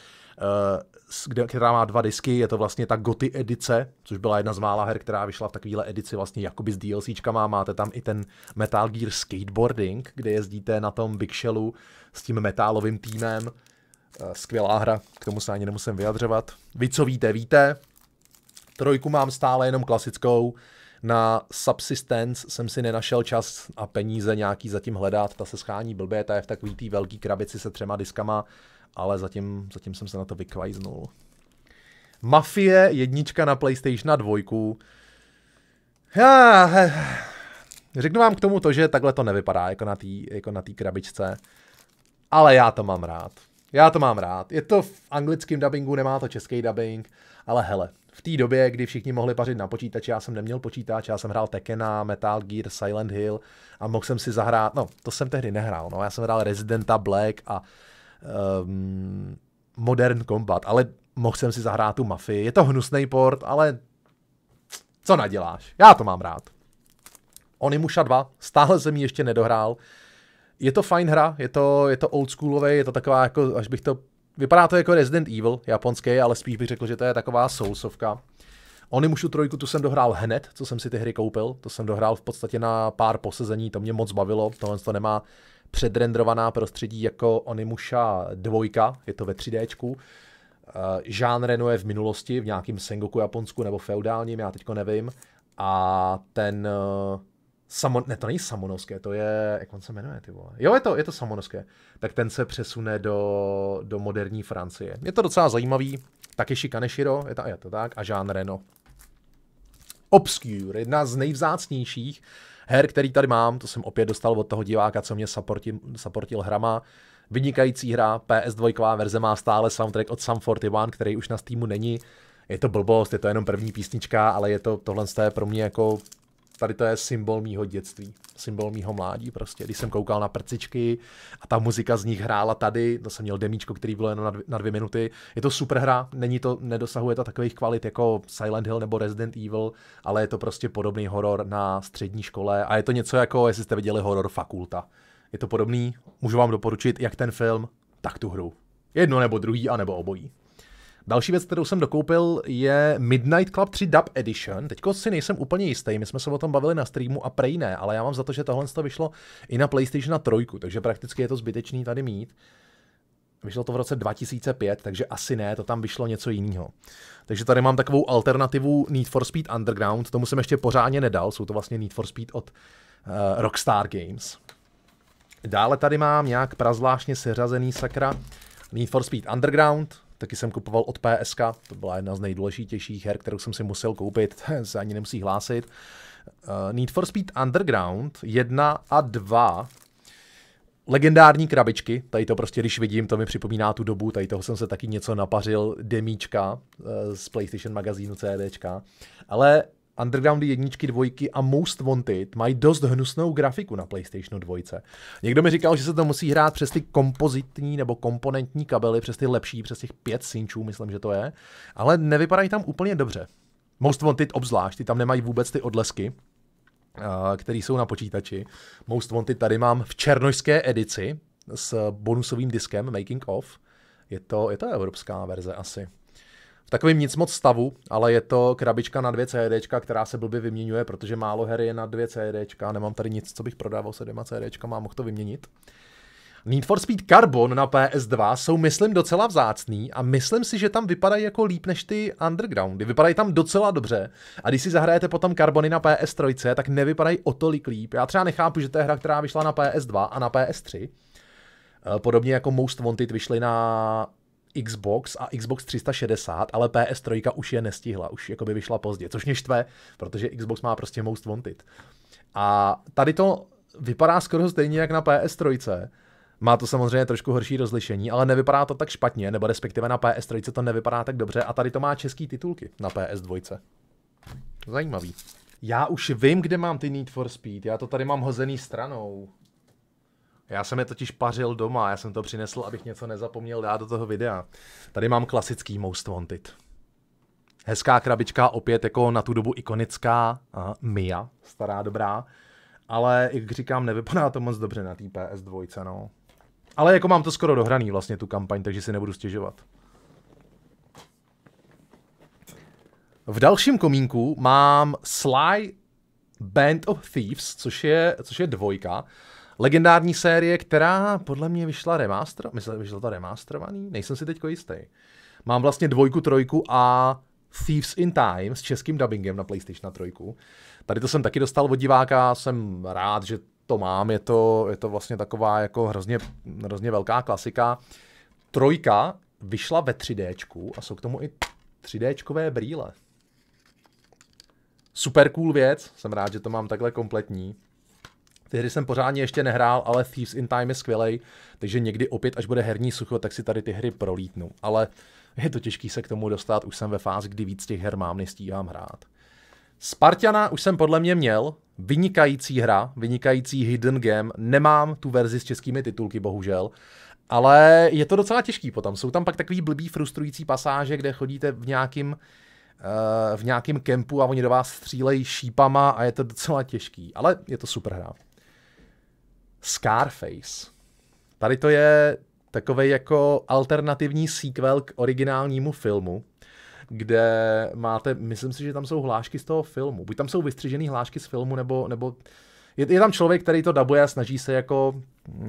eh, která má dva disky, je to vlastně ta Goty edice, což byla jedna z mála her, která vyšla v takovéhle edici vlastně jakoby s DLCčkama, máte tam i ten Metal Gear Skateboarding, kde jezdíte na tom Big Shellu s tím metálovým týmem, Eh, skvělá hra, k tomu se ani nemusím vyjadřovat. Vy, co víte, víte. Trojku mám stále jenom klasickou. Na Subsistence jsem si nenašel čas a peníze nějaký zatím hledat. Ta se schání blbě, ta je v takový té velký krabici se třema diskama, ale zatím, zatím jsem se na to vykvajznul. Mafie jednička na PlayStation na dvojku. Já, řeknu vám k tomu to, že takhle to nevypadá jako na té jako na krabičce, ale já to mám rád. Já to mám rád. Je to v anglickém dubbingu, nemá to český dubbing, ale hele, v té době, kdy všichni mohli pařit na počítači, já jsem neměl počítač, já jsem hrál Tekena, Metal Gear, Silent Hill a mohl jsem si zahrát, no to jsem tehdy nehrál, no já jsem hrál Residenta Black a um, Modern Combat, ale mohl jsem si zahrát tu Mafii. Je to hnusný port, ale co naděláš? Já to mám rád. Onimusha 2, stále jsem ji ještě nedohrál je to fajn hra, je to, je to schoolové, je to taková jako, až bych to, vypadá to jako Resident Evil japonský, ale spíš bych řekl, že to je taková soulsovka. mušu trojku tu jsem dohrál hned, co jsem si ty hry koupil, to jsem dohrál v podstatě na pár posezení, to mě moc bavilo, tohle to nemá předrendrovaná prostředí jako Onimusha dvojka, je to ve 3Dčku. Eh, Žán Reno je v minulosti, v nějakém Sengoku Japonsku nebo feudálním, já teďko nevím. A ten eh, Samon, ne, to není Samonovské, to je, jak on se jmenuje, ty vole. Jo, je to, je to Samonovské. Tak ten se přesune do, do moderní Francie. Je to docela zajímavý. Takeshi Kaneshiro, je to, je to tak, a Jean Reno. Obscure, jedna z nejvzácnějších her, který tady mám, to jsem opět dostal od toho diváka, co mě supportil, supportil hrama. Vynikající hra, PS2 verze má stále soundtrack od Sam 41, který už na Steamu není. Je to blbost, je to jenom první písnička, ale je to, tohle je pro mě jako tady to je symbol mýho dětství, symbol mýho mládí prostě. Když jsem koukal na prcičky a ta muzika z nich hrála tady, to jsem měl demíčko, který bylo jenom na dvě, na dvě minuty. Je to super hra, není to, nedosahuje to takových kvalit jako Silent Hill nebo Resident Evil, ale je to prostě podobný horor na střední škole a je to něco jako, jestli jste viděli horor Fakulta. Je to podobný, můžu vám doporučit jak ten film, tak tu hru. Jedno nebo druhý, anebo obojí. Další věc, kterou jsem dokoupil, je Midnight Club 3 Dub Edition. Teď si nejsem úplně jistý, my jsme se o tom bavili na streamu a prej ne, ale já mám za to, že tohle to vyšlo i na PlayStation 3, takže prakticky je to zbytečný tady mít. Vyšlo to v roce 2005, takže asi ne, to tam vyšlo něco jiného. Takže tady mám takovou alternativu Need for Speed Underground, tomu jsem ještě pořádně nedal, jsou to vlastně Need for Speed od uh, Rockstar Games. Dále tady mám nějak prazvláštně seřazený sakra Need for Speed Underground, Taky jsem kupoval od PSK, to byla jedna z nejdůležitějších her, kterou jsem si musel koupit, [laughs] se ani nemusí hlásit. Eh, Need for Speed Underground 1 a 2 legendární krabičky, tady to prostě, když vidím, to mi připomíná tu dobu, tady toho jsem se taky něco napařil, demíčka eh, z PlayStation magazínu CDčka, ale Underground jedničky, dvojky a Most Wanted mají dost hnusnou grafiku na PlayStationu 2. Někdo mi říkal, že se to musí hrát přes ty kompozitní nebo komponentní kabely, přes ty lepší, přes těch pět synčů, myslím, že to je, ale nevypadají tam úplně dobře. Most Wanted obzvlášť, ty tam nemají vůbec ty odlesky, eh, které jsou na počítači. Most Wanted tady mám v černožské edici s bonusovým diskem Making Of. Je to, je to evropská verze asi takovým nic moc stavu, ale je to krabička na dvě CDčka, která se blbě vyměňuje, protože málo her je na dvě CDčka, nemám tady nic, co bych prodával se dvěma CDčkama a mohl to vyměnit. Need for Speed Carbon na PS2 jsou, myslím, docela vzácný a myslím si, že tam vypadají jako líp než ty Undergroundy. Vypadají tam docela dobře a když si zahrajete potom Carbony na PS3, tak nevypadají o tolik líp. Já třeba nechápu, že to je hra, která vyšla na PS2 a na PS3. Eh, podobně jako Most Wanted vyšly na Xbox a Xbox 360, ale PS3 už je nestihla, už jako by vyšla pozdě, což mě štve, protože Xbox má prostě Most Wanted. A tady to vypadá skoro stejně jak na PS3, má to samozřejmě trošku horší rozlišení, ale nevypadá to tak špatně, nebo respektive na PS3 to nevypadá tak dobře a tady to má český titulky na PS2. Zajímavý. Já už vím, kde mám ty Need for Speed, já to tady mám hozený stranou. Já jsem je totiž pařil doma, já jsem to přinesl, abych něco nezapomněl dát do toho videa. Tady mám klasický Most Wanted. Hezká krabička, opět jako na tu dobu ikonická, Aha, Mia, stará dobrá. Ale jak říkám, nevypadá to moc dobře na té PS2, no. Ale jako mám to skoro dohraný vlastně tu kampaň, takže si nebudu stěžovat. V dalším komínku mám Sly Band of Thieves, což je, což je dvojka legendární série, která podle mě vyšla remaster, myslím, vyšla to remasterovaný, nejsem si teďko jistý. Mám vlastně dvojku, trojku a Thieves in Time s českým dubbingem na PlayStation 3. Tady to jsem taky dostal od diváka, jsem rád, že to mám, je to, je to vlastně taková jako hrozně, hrozně velká klasika. Trojka vyšla ve 3D a jsou k tomu i 3D brýle. Super cool věc, jsem rád, že to mám takhle kompletní. Ty hry jsem pořádně ještě nehrál, ale Thieves in Time je skvělej, takže někdy opět, až bude herní sucho, tak si tady ty hry prolítnu. Ale je to těžký se k tomu dostat, už jsem ve fázi, kdy víc těch her mám, nestíhám hrát. Spartiana už jsem podle mě měl, vynikající hra, vynikající hidden game, nemám tu verzi s českými titulky bohužel, ale je to docela těžký potom, jsou tam pak takový blbý frustrující pasáže, kde chodíte v nějakým eh, v nějakém kempu a oni do vás střílejí šípama a je to docela těžký, ale je to super hra. Scarface. Tady to je takový jako alternativní sequel k originálnímu filmu, kde máte, myslím si, že tam jsou hlášky z toho filmu. Buď tam jsou vystřižené hlášky z filmu, nebo, nebo je, je tam člověk, který to dabuje a snaží se jako uh,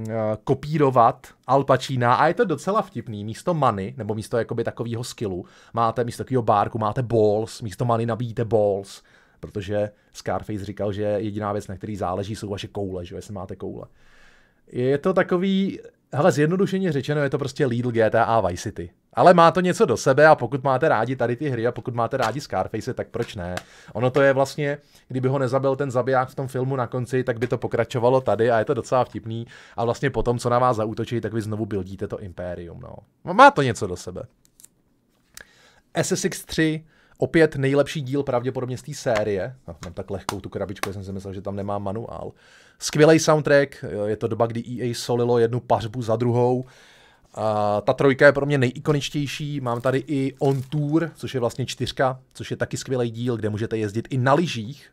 kopírovat Al Pacina a je to docela vtipný. Místo many, nebo místo jakoby takového skillu, máte místo takového bárku, máte balls, místo many nabíjíte balls protože Scarface říkal, že jediná věc, na který záleží, jsou vaše koule, že jestli máte koule. Je to takový, hele, zjednodušeně řečeno, je to prostě Lidl GTA Vice City. Ale má to něco do sebe a pokud máte rádi tady ty hry a pokud máte rádi Scarface, tak proč ne? Ono to je vlastně, kdyby ho nezabil ten zabiják v tom filmu na konci, tak by to pokračovalo tady a je to docela vtipný. A vlastně potom, co na vás zautočí, tak vy znovu buildíte to imperium. no. Má to něco do sebe. SS3 Opět nejlepší díl pravděpodobně z té série. No, mám tak lehkou tu krabičku, já jsem si myslel, že tam nemá manuál. Skvělý soundtrack, je to doba, kdy EA solilo jednu pařbu za druhou. A ta trojka je pro mě nejikoničtější. Mám tady i On Tour, což je vlastně čtyřka, což je taky skvělý díl, kde můžete jezdit i na lyžích.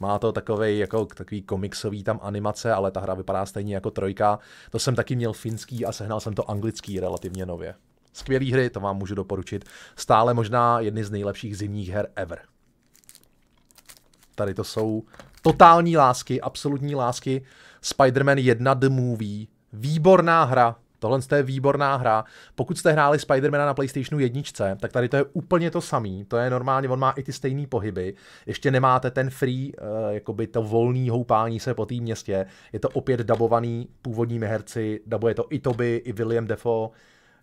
Má to takový jako takový komiksový tam animace, ale ta hra vypadá stejně jako trojka. To jsem taky měl finský a sehnal jsem to anglický relativně nově skvělý hry, to vám můžu doporučit. Stále možná jedny z nejlepších zimních her ever. Tady to jsou totální lásky, absolutní lásky. Spider-Man 1 The Movie. Výborná hra. Tohle je výborná hra. Pokud jste hráli Spidermana na PlayStationu 1, tak tady to je úplně to samý. To je normálně, on má i ty stejné pohyby. Ještě nemáte ten free, eh, jakoby to volný houpání se po té městě. Je to opět dabovaný původními herci. Dabuje to i Toby, i William Defoe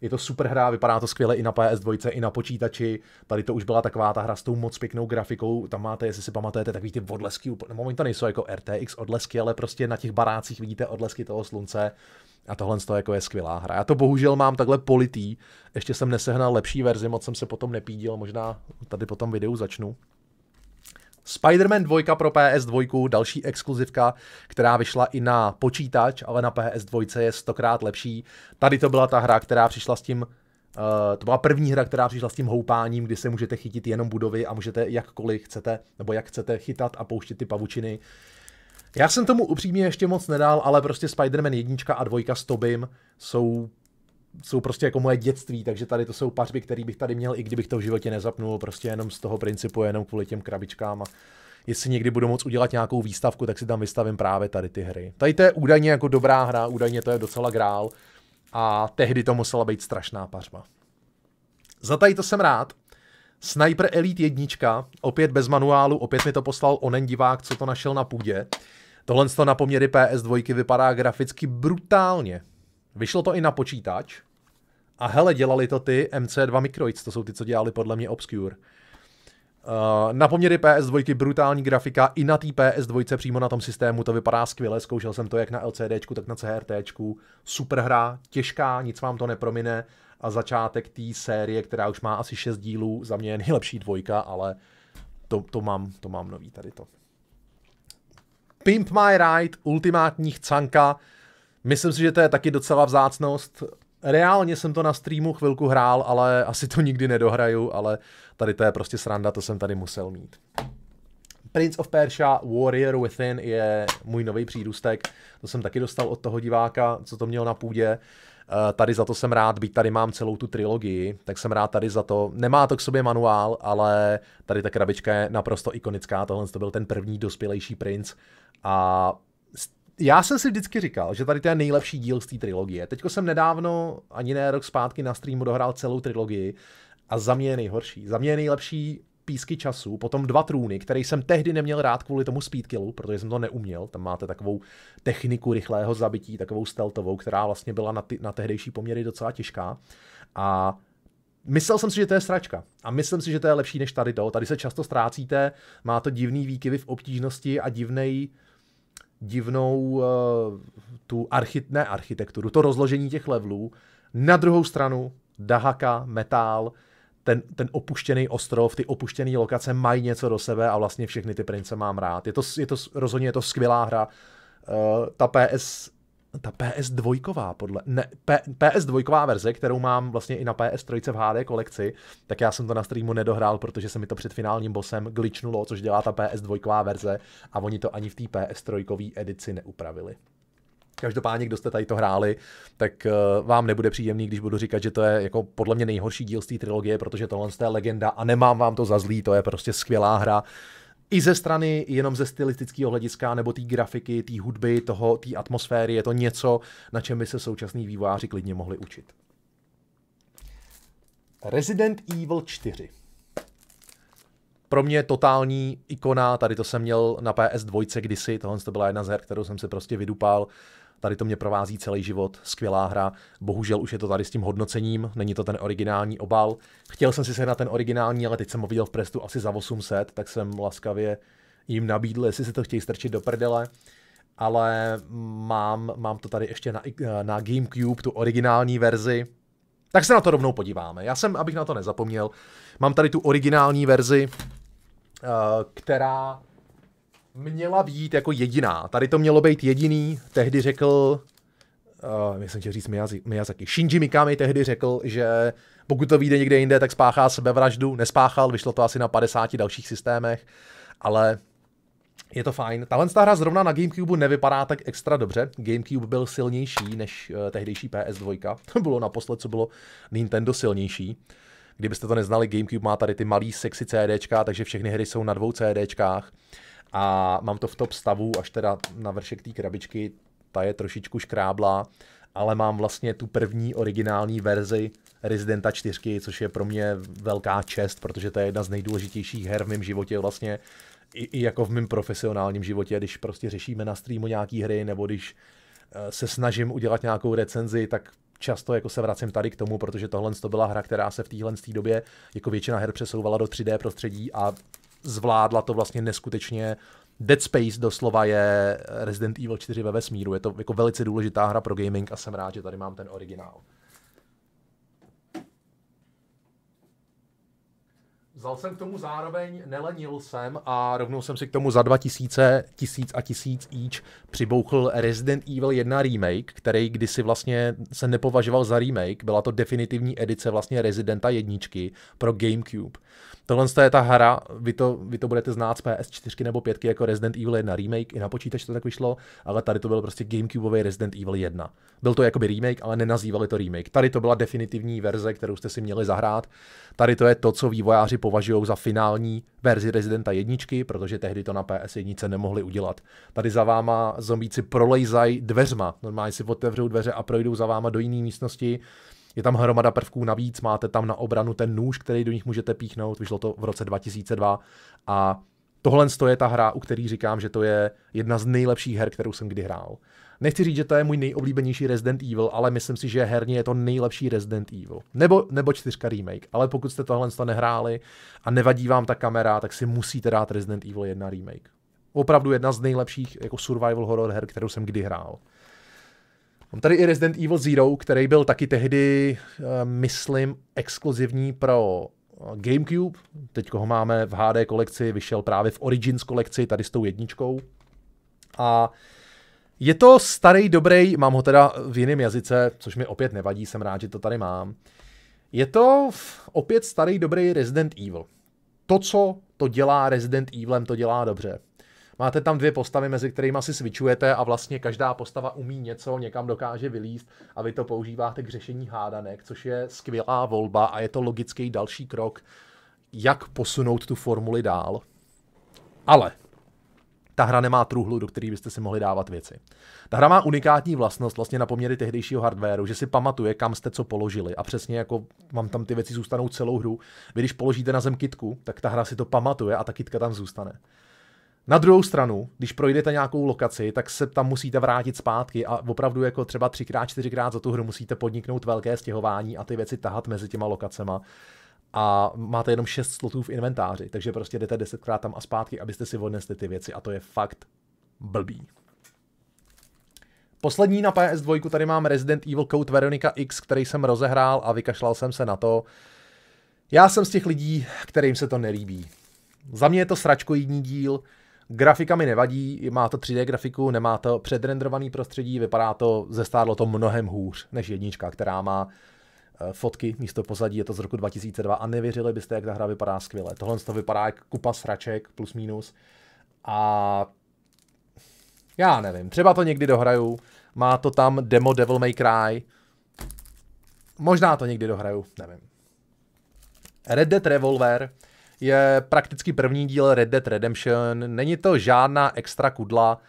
je to super hra, vypadá to skvěle i na PS2, i na počítači. Tady to už byla taková ta hra s tou moc pěknou grafikou. Tam máte, jestli si pamatujete, tak ty odlesky, Na no, to nejsou jako RTX odlesky, ale prostě na těch barácích vidíte odlesky toho slunce. A tohle toho jako je skvělá hra. Já to bohužel mám takhle politý. Ještě jsem nesehnal lepší verzi, moc jsem se potom nepídil, možná tady potom videu začnu. Spider-Man 2 pro PS2, další exkluzivka, která vyšla i na počítač, ale na PS2 je stokrát lepší. Tady to byla ta hra, která přišla s tím Uh, to byla první hra, která přišla s tím houpáním, kdy se můžete chytit jenom budovy a můžete jakkoliv chcete, nebo jak chcete chytat a pouštět ty pavučiny. Já jsem tomu upřímně ještě moc nedal, ale prostě Spider-Man 1 a 2 s Tobim jsou jsou prostě jako moje dětství, takže tady to jsou pařby, které bych tady měl, i kdybych to v životě nezapnul, prostě jenom z toho principu, jenom kvůli těm krabičkám a jestli někdy budu moc udělat nějakou výstavku, tak si tam vystavím právě tady ty hry. Tady to je údajně jako dobrá hra, údajně to je docela grál a tehdy to musela být strašná pařba. Za tady to jsem rád. Sniper Elite 1, opět bez manuálu, opět mi to poslal onen divák, co to našel na půdě. Tohle to na poměry PS2 vypadá graficky brutálně. Vyšlo to i na počítač, a hele, dělali to ty MC2 Microids, to jsou ty, co dělali podle mě Obscure. Uh, na poměry PS2 brutální grafika, i na té PS2 přímo na tom systému to vypadá skvěle, zkoušel jsem to jak na LCD, tak na CRT. Super hra, těžká, nic vám to nepromine a začátek té série, která už má asi 6 dílů, za mě je nejlepší dvojka, ale to, to, mám, to mám nový tady to. Pimp My Ride, ultimátní chcanka, myslím si, že to je taky docela vzácnost, reálně jsem to na streamu chvilku hrál, ale asi to nikdy nedohraju, ale tady to je prostě sranda, to jsem tady musel mít. Prince of Persia Warrior Within je můj nový přírůstek, to jsem taky dostal od toho diváka, co to měl na půdě. Eh, tady za to jsem rád, byť tady mám celou tu trilogii, tak jsem rád tady za to. Nemá to k sobě manuál, ale tady ta krabička je naprosto ikonická. Tohle to byl ten první dospělejší princ a já jsem si vždycky říkal, že tady to je nejlepší díl z té trilogie. Teď jsem nedávno, ani ne rok zpátky na streamu dohrál celou trilogii a za mě je nejhorší. Za mě je nejlepší písky času, potom dva trůny, který jsem tehdy neměl rád kvůli tomu speedkillu, protože jsem to neuměl. Tam máte takovou techniku rychlého zabití, takovou steltovou, která vlastně byla na, ty, na tehdejší poměry docela těžká. A Myslel jsem si, že to je sračka. A myslím si, že to je lepší než tady to. Tady se často ztrácíte, má to divný výkyvy v obtížnosti a divnej, uh, divnou uh, tu archit, ne architekturu, to rozložení těch levelů. Na druhou stranu Dahaka, Metal, ten, ten opuštěný ostrov, ty opuštěné lokace mají něco do sebe a vlastně všechny ty prince mám rád. Je to, je to rozhodně je to skvělá hra. Uh, ta PS ta PS2, podle, ne, P, PS2 verze, kterou mám vlastně i na PS3 v HD kolekci, tak já jsem to na streamu nedohrál, protože se mi to před finálním bosem glitchnulo, což dělá ta PS2 verze a oni to ani v té PS3 edici neupravili. Každopádně, kdo jste tady to hráli, tak eh, vám nebude příjemný, když budu říkat, že to je jako podle mě nejhorší díl z té trilogie, protože tohle je legenda a nemám vám to za zlý, to je prostě skvělá hra i ze strany jenom ze stylistického hlediska, nebo té grafiky, té hudby, toho, té atmosféry, je to něco, na čem by se současní vývojáři klidně mohli učit. Resident Evil 4. Pro mě totální ikona, tady to jsem měl na PS2 kdysi, tohle to byla jedna z her, kterou jsem se prostě vydupal Tady to mě provází celý život, skvělá hra. Bohužel už je to tady s tím hodnocením, není to ten originální obal. Chtěl jsem si na ten originální, ale teď jsem ho viděl v Prestu asi za 800, tak jsem laskavě jim nabídl, jestli si to chtějí strčit do prdele ale mám, mám to tady ještě na, na Gamecube, tu originální verzi. Tak se na to rovnou podíváme. Já jsem, abych na to nezapomněl, mám tady tu originální verzi, eh, která měla být jako jediná. Tady to mělo být jediný, tehdy řekl, uh, myslím že říct Miyazaki, Shinji Mikami tehdy řekl, že pokud to vyjde někde jinde, tak spáchá sebevraždu, nespáchal, vyšlo to asi na 50 dalších systémech, ale je to fajn. Tahle hra zrovna na Gamecube nevypadá tak extra dobře. Gamecube byl silnější než eh, tehdejší PS2. [laughs] To bylo naposled, co bylo Nintendo silnější. Kdybyste to neznali, Gamecube má tady ty malý sexy CDčka, takže všechny hry jsou na dvou CDčkách a mám to v top stavu, až teda na vršek té krabičky, ta je trošičku škráblá, ale mám vlastně tu první originální verzi Residenta 4, což je pro mě velká čest, protože to je jedna z nejdůležitějších her v mém životě vlastně, i, i jako v mém profesionálním životě, když prostě řešíme na streamu nějaký hry, nebo když eh, se snažím udělat nějakou recenzi, tak často jako se vracím tady k tomu, protože tohle to byla hra, která se v téhle době jako většina her přesouvala do 3D prostředí a zvládla to vlastně neskutečně. Dead Space doslova je Resident Evil 4 ve vesmíru. Je to jako velice důležitá hra pro gaming a jsem rád, že tady mám ten originál. Vzal jsem k tomu zároveň, nelenil jsem a rovnou jsem si k tomu za 2000, 1000 a 1000 each přibouchl Resident Evil 1 remake, který kdysi vlastně se nepovažoval za remake, byla to definitivní edice vlastně Residenta jedničky pro Gamecube. Tohle je ta hra, vy to, vy to budete znát z PS4 nebo 5 jako Resident Evil 1 remake, i na počítač to tak vyšlo, ale tady to byl prostě Gamecubeový Resident Evil 1. Byl to jakoby remake, ale nenazývali to remake. Tady to byla definitivní verze, kterou jste si měli zahrát. Tady to je to, co vývojáři považují za finální verzi Residenta 1, protože tehdy to na PS1 nemohli udělat. Tady za váma zombíci prolejzají dveřma, normálně si otevřou dveře a projdou za váma do jiné místnosti je tam hromada prvků navíc, máte tam na obranu ten nůž, který do nich můžete píchnout, vyšlo to v roce 2002 a tohle je ta hra, u který říkám, že to je jedna z nejlepších her, kterou jsem kdy hrál. Nechci říct, že to je můj nejoblíbenější Resident Evil, ale myslím si, že herně je to nejlepší Resident Evil. Nebo, nebo čtyřka remake, ale pokud jste tohle nehráli a nevadí vám ta kamera, tak si musíte dát Resident Evil 1 remake. Opravdu jedna z nejlepších jako survival horror her, kterou jsem kdy hrál. Mám tady i Resident Evil Zero, který byl taky tehdy, eh, myslím, exkluzivní pro eh, GameCube. Teď ho máme v HD kolekci, vyšel právě v Origins kolekci, tady s tou jedničkou. A je to starý, dobrý, mám ho teda v jiném jazyce, což mi opět nevadí, jsem rád, že to tady mám. Je to opět starý, dobrý Resident Evil. To, co to dělá Resident Evilem, to dělá dobře. Máte tam dvě postavy, mezi kterými si svičujete a vlastně každá postava umí něco, někam dokáže vylíst a vy to používáte k řešení hádanek, což je skvělá volba a je to logický další krok, jak posunout tu formuli dál. Ale ta hra nemá truhlu, do které byste si mohli dávat věci. Ta hra má unikátní vlastnost vlastně na poměry tehdejšího hardwareu, že si pamatuje, kam jste co položili a přesně jako vám tam ty věci zůstanou celou hru. Vy když položíte na zem kitku, tak ta hra si to pamatuje a ta kitka tam zůstane. Na druhou stranu, když projdete nějakou lokaci, tak se tam musíte vrátit zpátky a opravdu jako třeba třikrát, čtyřikrát za tu hru musíte podniknout velké stěhování a ty věci tahat mezi těma lokacema. A máte jenom 6 slotů v inventáři, takže prostě jdete desetkrát tam a zpátky, abyste si odnesli ty věci a to je fakt blbý. Poslední na PS2 tady mám Resident Evil Code Veronica X, který jsem rozehrál a vykašlal jsem se na to. Já jsem z těch lidí, kterým se to nelíbí. Za mě je to sračkojídní díl, Grafika mi nevadí, má to 3D grafiku, nemá to předrenderovaný prostředí, vypadá to, zestádlo to mnohem hůř než jednička, která má eh, fotky místo pozadí, je to z roku 2002 a nevěřili byste, jak ta hra vypadá skvěle. Tohle to vypadá jak kupa sraček, plus minus. A já nevím, třeba to někdy dohraju, má to tam demo Devil May Cry, možná to někdy dohraju, nevím. Red Dead Revolver, je prakticky první díl Red Dead Redemption. Není to žádná extra kudla,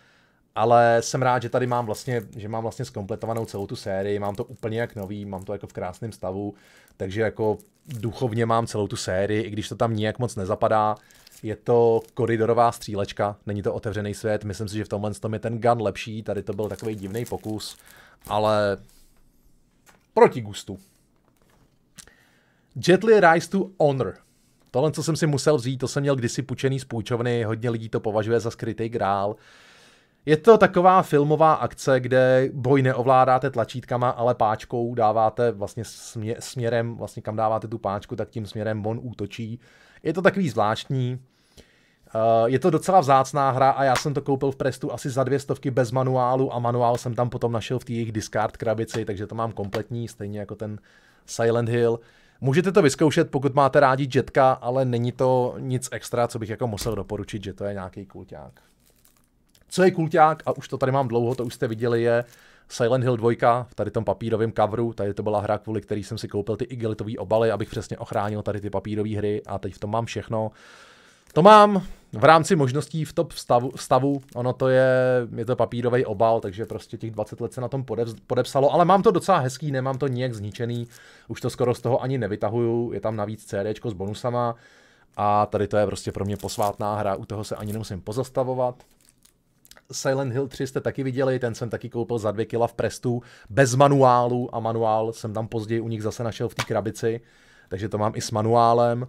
ale jsem rád, že tady mám vlastně, že mám vlastně skompletovanou celou tu sérii, mám to úplně jak nový, mám to jako v krásném stavu, takže jako duchovně mám celou tu sérii, i když to tam nijak moc nezapadá. Je to koridorová střílečka, není to otevřený svět, myslím si, že v tomhle tom je ten gun lepší, tady to byl takový divný pokus, ale proti gustu. Jet Li Rise to Honor. Tohle, co jsem si musel vzít, to jsem měl kdysi půjčený z půjčovny, hodně lidí to považuje za skrytý grál. Je to taková filmová akce, kde boj neovládáte tlačítkama, ale páčkou dáváte vlastně smě- směrem, vlastně kam dáváte tu páčku, tak tím směrem on útočí. Je to takový zvláštní. Eh, je to docela vzácná hra a já jsem to koupil v Prestu asi za dvě stovky bez manuálu a manuál jsem tam potom našel v té jejich discard krabici, takže to mám kompletní, stejně jako ten Silent Hill. Můžete to vyzkoušet, pokud máte rádi Jetka, ale není to nic extra, co bych jako musel doporučit, že to je nějaký kulťák. Co je kulťák, a už to tady mám dlouho, to už jste viděli, je Silent Hill 2 v tady tom papírovém coveru. Tady to byla hra, kvůli který jsem si koupil ty igelitové obaly, abych přesně ochránil tady ty papírové hry a teď v tom mám všechno. Uh, to mám v rámci možností v top stavu, stavu ono to je, je to papírový obal, takže prostě těch 20 let se na tom podep, podepsalo, ale mám to docela hezký, nemám to nijak zničený, už to skoro z toho ani nevytahuju, je tam navíc CD s bonusama a tady to je prostě pro mě posvátná hra, u toho se ani nemusím pozastavovat. Silent Hill 3 jste taky viděli, ten jsem taky koupil za 2 kila v Prestu, bez manuálu a manuál jsem tam později u nich zase našel v té krabici, takže to mám i s manuálem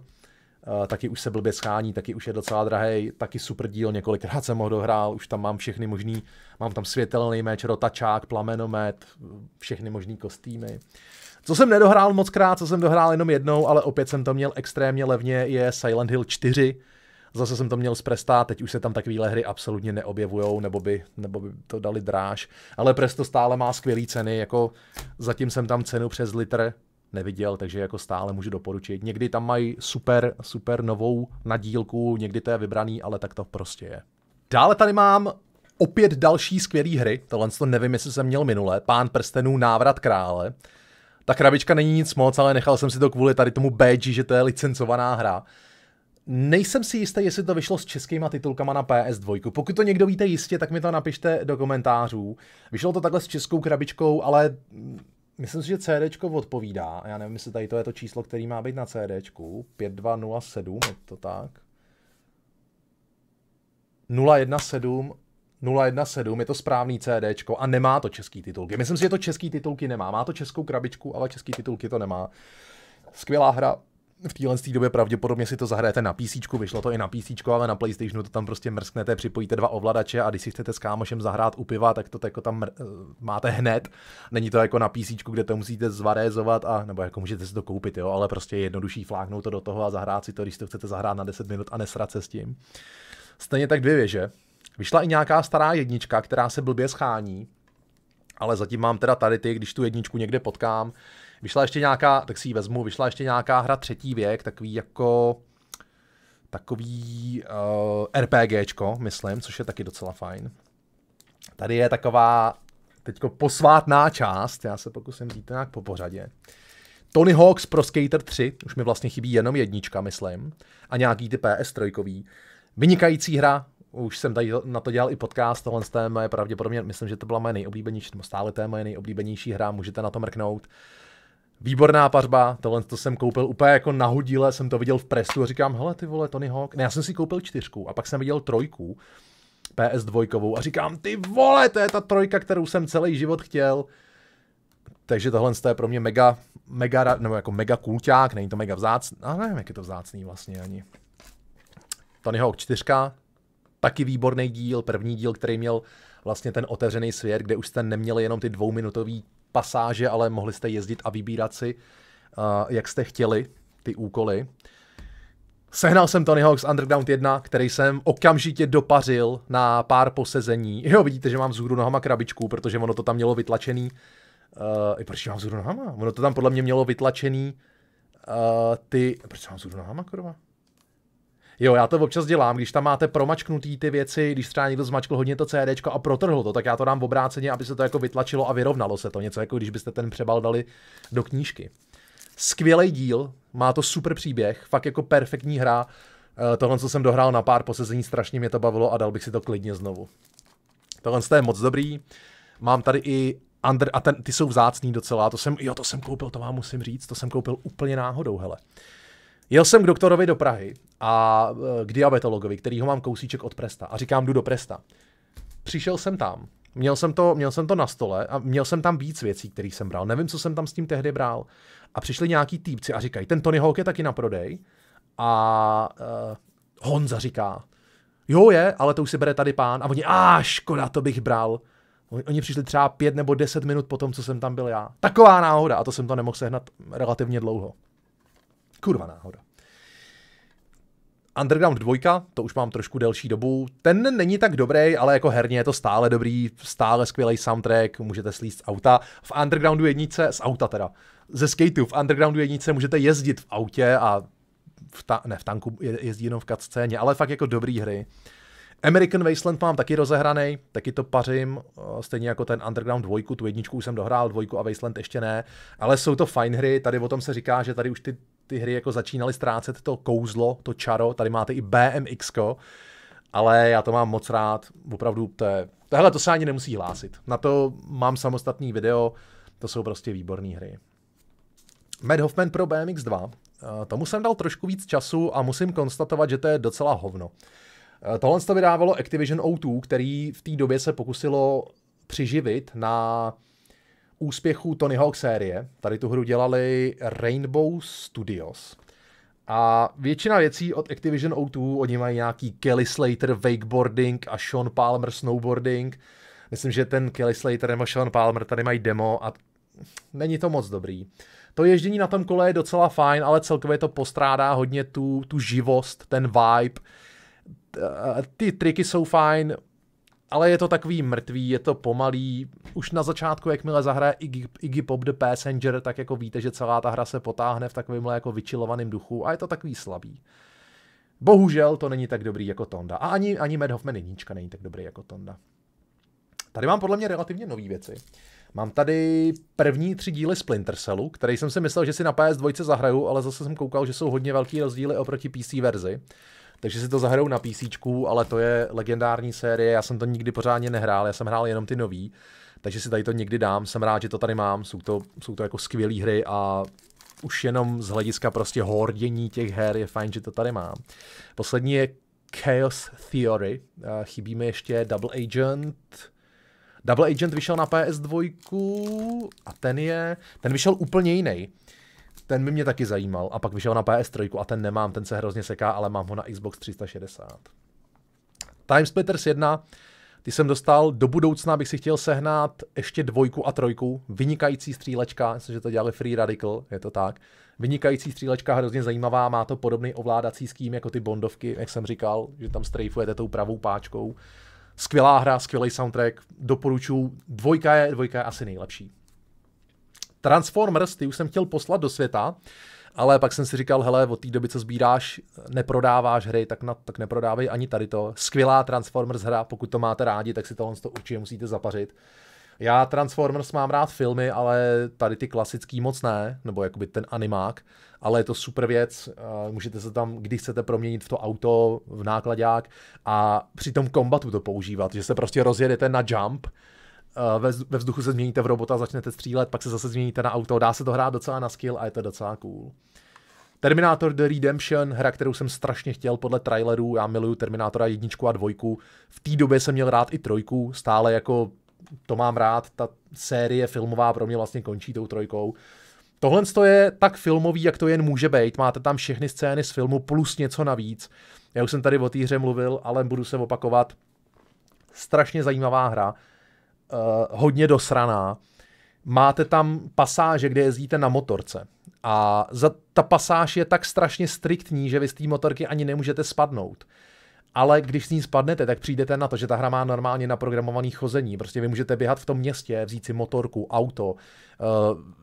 taky už se blbě schání, taky už je docela drahý, taky super díl, několikrát jsem ho dohrál, už tam mám všechny možný, mám tam světelný meč, rotačák, plamenomet, všechny možný kostýmy. Co jsem nedohrál moc krát, co jsem dohrál jenom jednou, ale opět jsem to měl extrémně levně, je Silent Hill 4. Zase jsem to měl z Presta, teď už se tam takovéhle hry absolutně neobjevujou, nebo by, nebo by to dali dráž. Ale Presto stále má skvělé ceny, jako zatím jsem tam cenu přes litr, neviděl, takže jako stále můžu doporučit. Někdy tam mají super, super novou nadílku, někdy to je vybraný, ale tak to prostě je. Dále tady mám opět další skvělé hry, tohle to nevím, jestli jsem měl minule, Pán prstenů, Návrat krále. Ta krabička není nic moc, ale nechal jsem si to kvůli tady tomu badge, že to je licencovaná hra. Nejsem si jistý, jestli to vyšlo s českýma titulkama na PS2. Pokud to někdo víte jistě, tak mi to napište do komentářů. Vyšlo to takhle s českou krabičkou, ale myslím si, že CD odpovídá. Já nevím, jestli tady to je to číslo, který má být na CD. 5207, je to tak. 017 017, je to správný CD a nemá to český titulky. Myslím si, že to český titulky nemá. Má to českou krabičku, ale český titulky to nemá. Skvělá hra, v téhle době pravděpodobně si to zahrajete na PC, vyšlo to i na PC, ale na PlayStationu to tam prostě mrsknete, připojíte dva ovladače a když si chcete s kámošem zahrát u piva, tak to jako tam eh, máte hned. Není to jako na PC, kde to musíte zvarézovat a nebo jako můžete si to koupit, jo, ale prostě je jednodušší fláknout to do toho a zahrát si to, když to chcete zahrát na 10 minut a nesrat se s tím. Stejně tak dvě věže. Vyšla i nějaká stará jednička, která se blbě schání, ale zatím mám teda tady ty, když tu jedničku někde potkám, Vyšla ještě nějaká, tak si ji vezmu, vyšla ještě nějaká hra třetí věk, takový jako takový uh, eh, RPGčko, myslím, což je taky docela fajn. Tady je taková teďko posvátná část, já se pokusím říct nějak po pořadě. Tony Hawk's Pro Skater 3, už mi vlastně chybí jenom jednička, myslím, a nějaký ty PS3. Vynikající hra, už jsem tady na to dělal i podcast, tohle téma je pravděpodobně, myslím, že to byla moje nejoblíbenější, nebo stále téma je nejoblíbenější hra, můžete na to mrknout. Uh, Výborná pařba, tohle to jsem koupil úplně jako nahodile, jsem to viděl v presu a říkám, hele ty vole, Tony Hawk. Ne, já jsem si koupil čtyřku a pak jsem viděl trojku, PS2 a říkám, ty vole, to je ta trojka, kterou jsem celý život chtěl. Takže tohle je pro mě mega, mega, nebo jako mega kulťák, není to mega vzácný, a no, nevím, jak je to vzácný vlastně ani. Tony Hawk 4, taky výborný díl, první díl, který měl vlastně ten otevřený svět, kde už jste neměli jenom ty dvouminutové pasáže, ale mohli jste jezdit a vybírat si, uh, jak jste chtěli, ty úkoly. Sehnal jsem Tony Hawk's Underground 1, který jsem okamžitě dopařil na pár posezení. Jo, vidíte, že mám vzhůru nohama krabičku, protože ono to tam mělo vytlačený. Uh, i proč mám vzhůru nohama? Ono to tam podle mě mělo vytlačený uh, ty... Proč mám vzhůru nohama, kurva? Jo, já to občas dělám, když tam máte promačknutý ty věci, když třeba někdo zmačkl hodně to CD a protrhl to, tak já to dám v obráceně, aby se to jako vytlačilo a vyrovnalo se to. Něco jako když byste ten přebal dali do knížky. Skvělý díl, má to super příběh, fakt jako perfektní hra. Eh, tohle, co jsem dohrál na pár posezení, strašně mě to bavilo a dal bych si to klidně znovu. Tohle je moc dobrý. Mám tady i Under, a ten, ty jsou vzácný docela, to jsem, jo, to jsem koupil, to vám musím říct, to jsem koupil úplně náhodou, hele. Uh, Jel jsem k doktorovi do Prahy a eh, k diabetologovi, kterýho mám kousíček od Presta a říkám, jdu do Presta. Přišel jsem tam, měl jsem to, měl jsem to na stole a měl jsem tam víc věcí, které jsem bral. Nevím, co jsem tam s tím tehdy bral. A přišli nějaký týpci a říkají, ten Tony Hawk je taky na prodej. A uh, Honza říká, jo je, ale to už si bere tady pán. A oni, a škoda, to bych bral. Oni přišli třeba pět nebo deset minut po tom, co jsem tam byl já. Taková náhoda a to jsem to nemohl sehnat relativně dlouho. Kurva náhoda. Underground 2, to už mám trošku delší dobu. Ten není tak dobrý, ale jako herně je to stále dobrý, stále skvělý soundtrack, můžete slíst z auta. V Undergroundu jednice, z auta teda, ze skateu, v Undergroundu jednice můžete jezdit v autě a v ta, ne, v tanku je, jezdí jenom v cutscéně, ale fakt jako dobrý hry. American Wasteland mám taky rozehraný, taky to pařím, eh, stejně jako ten Underground 2, tu jedničku už jsem dohrál, dvojku a Wasteland ještě ne, ale jsou to fajn hry, tady o tom se říká, že tady už ty ty hry jako začínaly ztrácet to kouzlo, to čaro, tady máte i BMX, ale já to mám moc rád, opravdu to je, tohle to se ani nemusí hlásit. Na to mám samostatný video, to jsou prostě výborné hry. Mad Hoffman pro BMX 2, eh, tomu jsem dal trošku víc času a musím konstatovat, že to je docela hovno. Eh, tohle to vydávalo Activision O2, který v té době se pokusilo přiživit na úspěchů Tony Hawk série. Tady tu hru dělali Rainbow Studios. A většina věcí od Activision O2, oni mají nějaký Kelly Slater wakeboarding a Sean Palmer snowboarding. Myslím, že ten Kelly Slater nebo Sean Palmer tady mají demo a není to moc dobrý. To ježdění na tom kole je docela fajn, ale celkově to postrádá hodně tu, tu živost, ten vibe. Eh, ty triky jsou fajn, ale je to takový mrtvý, je to pomalý. Už na začátku, jakmile zahraje Iggy, Iggy Pop The Passenger, tak jako víte, že celá ta hra se potáhne v takovémhle jako vyčilovaném duchu a je to takový slabý. Bohužel to není tak dobrý jako Tonda. A ani, ani Mad Hoffman jednička není tak dobrý jako Tonda. Tady mám podle mě relativně nové věci. Mám tady první tři díly Splinter Cellu, který jsem si myslel, že si na PS2 zahraju, ale zase jsem koukal, že jsou hodně velký rozdíly oproti PC verzi takže si to zahrajou na PC, ale to je legendární série, já jsem to nikdy pořádně nehrál, já jsem hrál jenom ty nový, takže si tady to někdy dám, jsem rád, že to tady mám, jsou to, jsou to jako skvělé hry a už jenom z hlediska prostě hordění těch her je fajn, že to tady mám. Poslední je Chaos Theory, chybí mi ještě Double Agent, Double Agent vyšel na PS2 a ten je, ten vyšel úplně jiný ten by mě taky zajímal. A pak vyšel na PS3 a ten nemám, ten se hrozně seká, ale mám ho na Xbox 360. Time Splitters 1, ty jsem dostal, do budoucna bych si chtěl sehnat ještě dvojku a trojku, vynikající střílečka, myslím, že to dělali Free Radical, je to tak. Vynikající střílečka, hrozně zajímavá, má to podobný ovládací ským jako ty Bondovky, jak jsem říkal, že tam strafujete tou pravou páčkou. Skvělá hra, skvělý soundtrack, doporučuji. Dvojka je, dvojka je asi nejlepší. Transformers, ty už jsem chtěl poslat do světa, ale pak jsem si říkal, hele, od té doby, co sbíráš, neprodáváš hry, tak, na, tak neprodávej ani tady to. Skvělá Transformers hra, pokud to máte rádi, tak si tohle to určitě musíte zapařit. Já Transformers mám rád filmy, ale tady ty klasický moc ne, nebo jakoby ten animák, ale je to super věc, eh, můžete se tam, kdy chcete proměnit v to auto, v nákladák a při tom kombatu to používat, že se prostě rozjedete na jump, Eh, ve vzduchu se změníte v robota, začnete střílet, pak se zase změníte na auto, dá se to hrát docela na skill a je to docela cool. Terminator The Redemption, hra, kterou jsem strašně chtěl podle trailerů, já miluju Terminátora jedničku a dvojku. V té době jsem měl rád i trojku, stále jako to mám rád, ta série filmová pro mě vlastně končí tou trojkou. Tohle je tak filmový, jak to jen může být. Máte tam všechny scény z filmu plus něco navíc. Já už jsem tady o té hře mluvil, ale budu se opakovat. Strašně zajímavá hra. Eh, hodně dosraná. Máte tam pasáže, kde jezdíte na motorce. A za, ta pasáž je tak strašně striktní, že vy z té motorky ani nemůžete spadnout. Ale když s ní spadnete, tak přijdete na to, že ta hra má normálně naprogramovaný chození. Prostě vy můžete běhat v tom městě, vzít si motorku, auto, eh,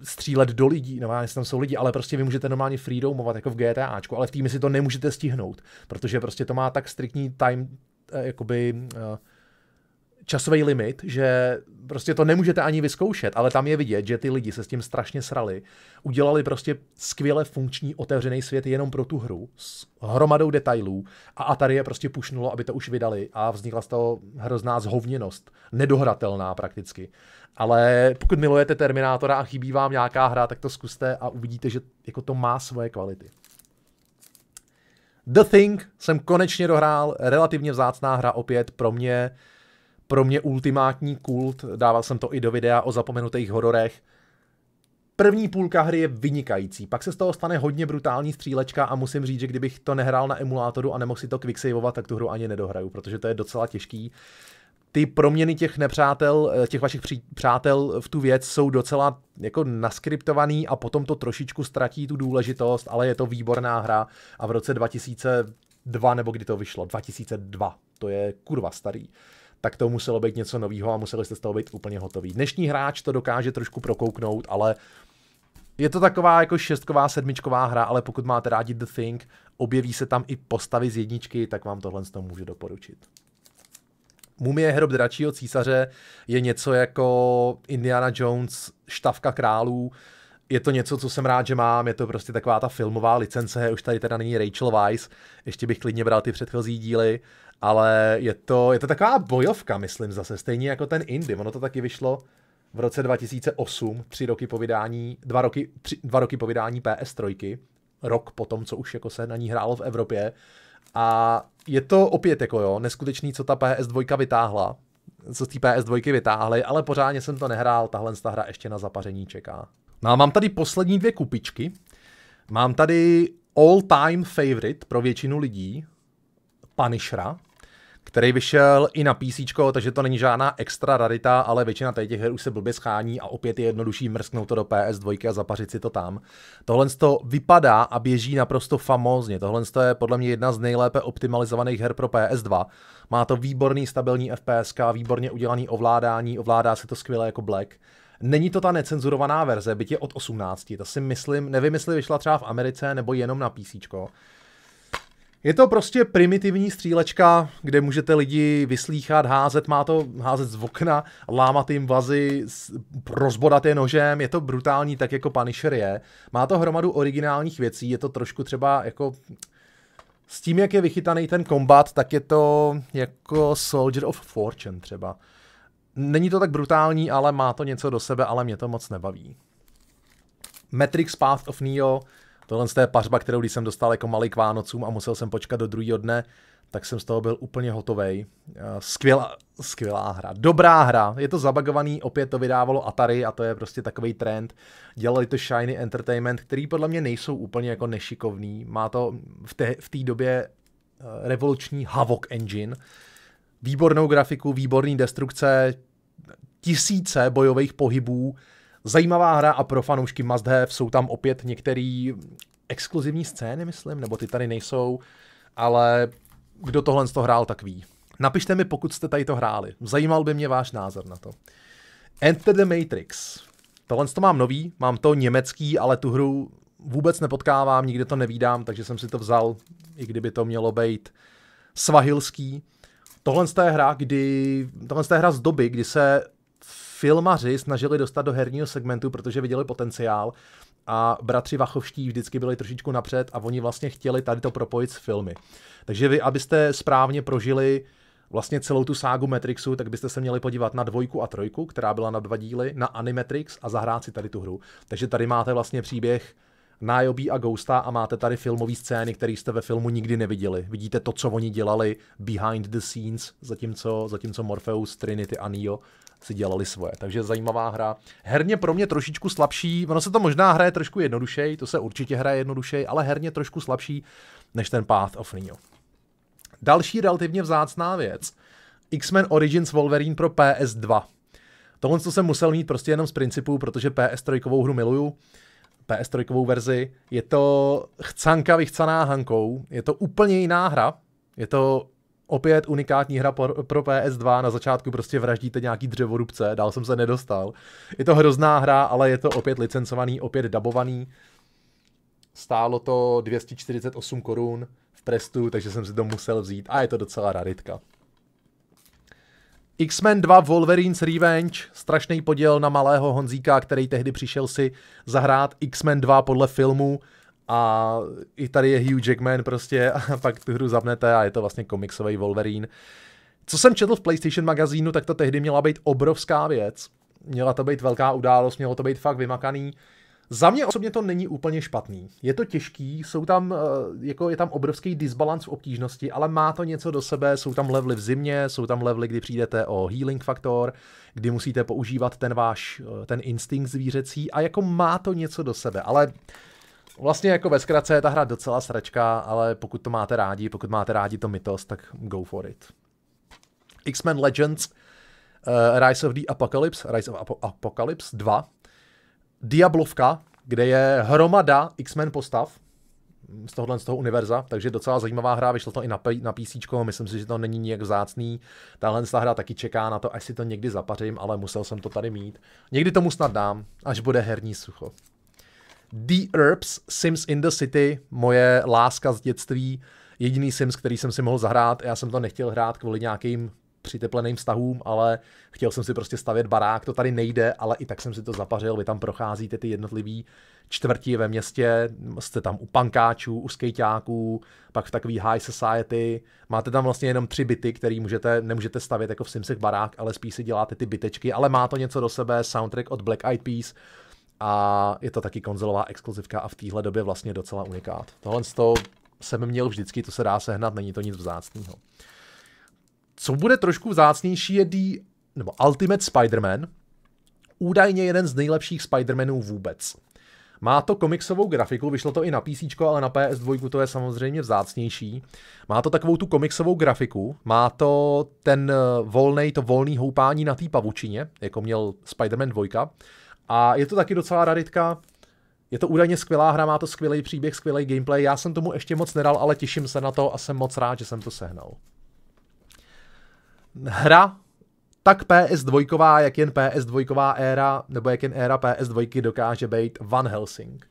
střílet do lidí, no jestli tam jsou lidi, ale prostě vy můžete normálně freedomovat jako v GTAčku, ale v týmě si to nemůžete stihnout, protože prostě to má tak striktní time, eh, jakoby časový limit, že prostě to nemůžete ani vyzkoušet, ale tam je vidět, že ty lidi se s tím strašně srali. Udělali prostě skvěle funkční otevřený svět jenom pro tu hru s hromadou detailů a Atari je prostě pušnulo, aby to už vydali a vznikla z toho hrozná zhovněnost, nedohratelná prakticky. Ale pokud milujete Terminátora a chybí vám nějaká hra, tak to zkuste a uvidíte, že jako to má svoje kvality. The Thing jsem konečně dohrál, relativně vzácná hra opět pro mě pro mě ultimátní kult, dával jsem to i do videa o zapomenutých hororech. První půlka hry je vynikající, pak se z toho stane hodně brutální střílečka a musím říct, že kdybych to nehrál na emulátoru a nemohl si to quicksavovat, tak tu hru ani nedohraju, protože to je docela těžký. Ty proměny těch nepřátel, eh, těch vašich přátel v tu věc jsou docela jako naskriptovaný a potom to trošičku ztratí tu důležitost, ale je to výborná hra a v roce 2002 nebo kdy to vyšlo, 2002, to je kurva starý. Uh, tak to muselo být něco nového a museli jste z toho být úplně hotový. Dnešní hráč to dokáže trošku prokouknout, ale je to taková jako šestková, sedmičková hra, ale pokud máte rádi The Thing, objeví se tam i postavy z jedničky, tak vám tohle z toho můžu doporučit. Mumie hrob dračího císaře je něco jako Indiana Jones, štavka králů, je to něco, co jsem rád, že mám, je to prostě taková ta filmová licence, už tady teda není Rachel Weiss, ještě bych klidně bral ty předchozí díly, ale je to, je to taková bojovka, myslím zase, stejně jako ten Indy. Ono to taky vyšlo v roce 2008, tři roky po vydání, dva roky, tři, dva roky po vydání PS3, rok po tom, co už jako se na ní hrálo v Evropě. A je to opět jako jo, neskutečný, co ta PS2 vytáhla, co z té PS2 vytáhly, ale pořádně jsem to nehrál, tahle ta hra ještě na zapaření čeká. No a mám tady poslední dvě kupičky. Mám tady all time favorite pro většinu lidí, Punishera, který vyšel i na PC, takže to není žádná extra rarita, ale většina tady těch her už se blbě schání a opět je jednodušší mrsknout to do PS2 a zapařit si to tam. Tohle to vypadá a běží naprosto famózně. Tohle je podle mě jedna z nejlépe optimalizovaných her pro PS2. Má to výborný stabilní FPS, výborně udělaný ovládání, ovládá se to skvěle jako Black. Není to ta necenzurovaná verze, byť je od 18, ta si myslím, nevím, jestli vyšla třeba v Americe nebo jenom na PC je to prostě primitivní střílečka, kde můžete lidi vyslíchat, házet, má to házet z okna, lámat jim vazy, rozbodat je nožem, je to brutální tak jako Punisher je. Má to hromadu originálních věcí, je to trošku třeba jako... S tím, jak je vychytaný ten kombat, tak je to jako Soldier of Fortune třeba. Není to tak brutální, ale má to něco do sebe, ale mě to moc nebaví. Matrix Path of Neo Tohle je pařba, kterou když jsem dostal jako malý k Vánocům a musel jsem počkat do druhého dne, tak jsem z toho byl úplně hotovej. Eh, skvělá, skvělá hra, dobrá hra, je to zabagovaný, opět to vydávalo Atari a to je prostě takový trend. Dělali to Shiny Entertainment, který podle mě nejsou úplně jako nešikovný, má to v té, v té době eh, revoluční Havok engine, výbornou grafiku, výborný destrukce, tisíce bojových pohybů, Zajímavá hra a pro fanoušky must have. Jsou tam opět některé exkluzivní scény, myslím, nebo ty tady nejsou, ale kdo tohle z toho hrál, tak ví. Napište mi, pokud jste tady to hráli. Zajímal by mě váš názor na to. Enter the Matrix. Tohle to mám nový, mám to německý, ale tu hru vůbec nepotkávám, nikde to nevídám, takže jsem si to vzal, i kdyby to mělo být svahilský. Tohle je hra, kdy, tohle je hra z doby, kdy se filmaři snažili dostat do herního segmentu, protože viděli potenciál a bratři Vachovští vždycky byli trošičku napřed a oni vlastně chtěli tady to propojit s filmy. Takže vy, abyste správně prožili vlastně celou tu ságu Matrixu, tak byste se měli podívat na dvojku a trojku, která byla na dva díly, na Animatrix a zahrát si tady tu hru. Takže tady máte vlastně příběh nájobí a Ghosta a máte tady filmové scény, které jste ve filmu nikdy neviděli. Vidíte to, co oni dělali behind the scenes, zatímco, zatímco Morpheus, Trinity a Neo si dělali svoje. Takže zajímavá hra. Herně pro mě trošičku slabší, ono se to možná hraje trošku jednodušej, to se určitě hraje jednodušej, ale herně trošku slabší než ten Path of Neo. Další relativně vzácná věc, X-Men Origins Wolverine pro PS2. Tohle co jsem musel mít prostě jenom z principu, protože PS3 hru miluju, PS3 verzi. Je to chcanka vychcaná Hankou, je to úplně jiná hra, je to opět unikátní hra pro PS2, na začátku prostě vraždíte nějaký dřevorubce, dál jsem se nedostal. Je to hrozná hra, ale je to opět licencovaný, opět dabovaný. Stálo to 248 korun v Prestu, takže jsem si to musel vzít a je to docela raritka. X-Men 2 Wolverine's Revenge, strašný poděl na malého Honzíka, který tehdy přišel si zahrát X-Men 2 podle filmu a i tady je Hugh Jackman prostě a [laughs] pak tu hru zapnete a je to vlastně komiksový Wolverine. Co jsem četl v PlayStation magazínu, tak to tehdy měla být obrovská věc. Měla to být velká událost, mělo to být fakt vymakaný. Za mě osobně to není úplně špatný. Je to těžký, jsou tam, eh, jako je tam obrovský disbalans v obtížnosti, ale má to něco do sebe, jsou tam levely v zimě, jsou tam levely, kdy přijdete o healing faktor, kdy musíte používat ten váš, eh, ten instinkt zvířecí a jako má to něco do sebe, ale vlastně jako ve zkratce je ta hra docela sračka, ale pokud to máte rádi, pokud máte rádi to mytos, tak go for it. X-Men Legends, uh, Rise of the Apocalypse, Rise of Ap- Apocalypse 2, Diablovka, kde je hromada X-Men postav z tohohle z toho univerza, takže docela zajímavá hra, vyšlo to i na, na PC, myslím si, že to není nijak vzácný. Tahle ta hra taky čeká na to, až si to někdy zapařím, ale musel jsem to tady mít. Někdy tomu snad dám, až bude herní sucho. The Herbs, Sims in the City, moje láska z dětství, jediný Sims, který jsem si mohl zahrát. Já jsem to nechtěl hrát kvůli nějakým přitepleným vztahům, ale chtěl jsem si prostě stavět barák, to tady nejde, ale i tak jsem si to zapařil, vy tam procházíte ty jednotlivý čtvrtí ve městě, jste tam u pankáčů, u skejťáků, pak v takový high society, máte tam vlastně jenom tři byty, který můžete, nemůžete stavět jako v Simsech barák, ale spíš si děláte ty bytečky, ale má to něco do sebe, soundtrack od Black Eyed Peas, a je to taky konzolová exkluzivka a v téhle době vlastně docela unikát. Tohle z toho jsem měl vždycky, to se dá sehnat, není to nic vzácného. Co bude trošku vzácnější je D, nebo Ultimate Spider-Man, údajně jeden z nejlepších Spider-Manů vůbec. Má to komiksovou grafiku, vyšlo to i na PC, ale na PS2 to je samozřejmě vzácnější. Má to takovou tu komiksovou grafiku, má to ten eh, volný, to volný houpání na té pavučině, jako měl Spider-Man 2. A je to taky docela raritka. Je to údajně skvělá hra, má to skvělý příběh, skvělý gameplay. Já jsem tomu ještě moc nedal, ale těším se na to a jsem moc rád, že jsem to sehnal. Hra tak PS2, jak jen PS2 éra, nebo jak jen éra PS2 dokáže být Van Helsing.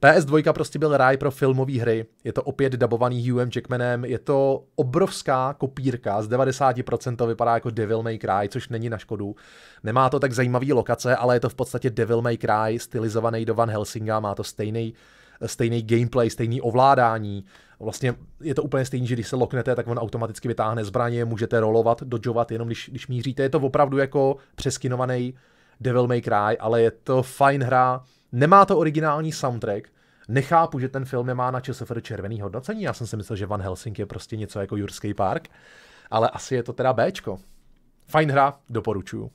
PS2 prostě byl ráj pro filmové hry. Je to opět dabovaný Hughem Jackmanem, je to obrovská kopírka, z 90% to vypadá jako Devil May Cry, což není na škodu. Nemá to tak zajímavý lokace, ale je to v podstatě Devil May Cry stylizovaný do Van Helsinga, má to stejný stejný gameplay, stejný ovládání. Vlastně je to úplně stejný, že když se loknete, tak on automaticky vytáhne zbraně, můžete rolovat, dodžovat, jenom když, když míříte. Je to opravdu jako přeskinovaný Devil May Cry, ale je to fajn hra, Nemá to originální soundtrack, nechápu, že ten film nemá na ČSFD červený hodnocení, já jsem si myslel, že Van Helsing je prostě něco jako Jurský park, ale asi je to teda Bčko. Fajn hra, doporučuju.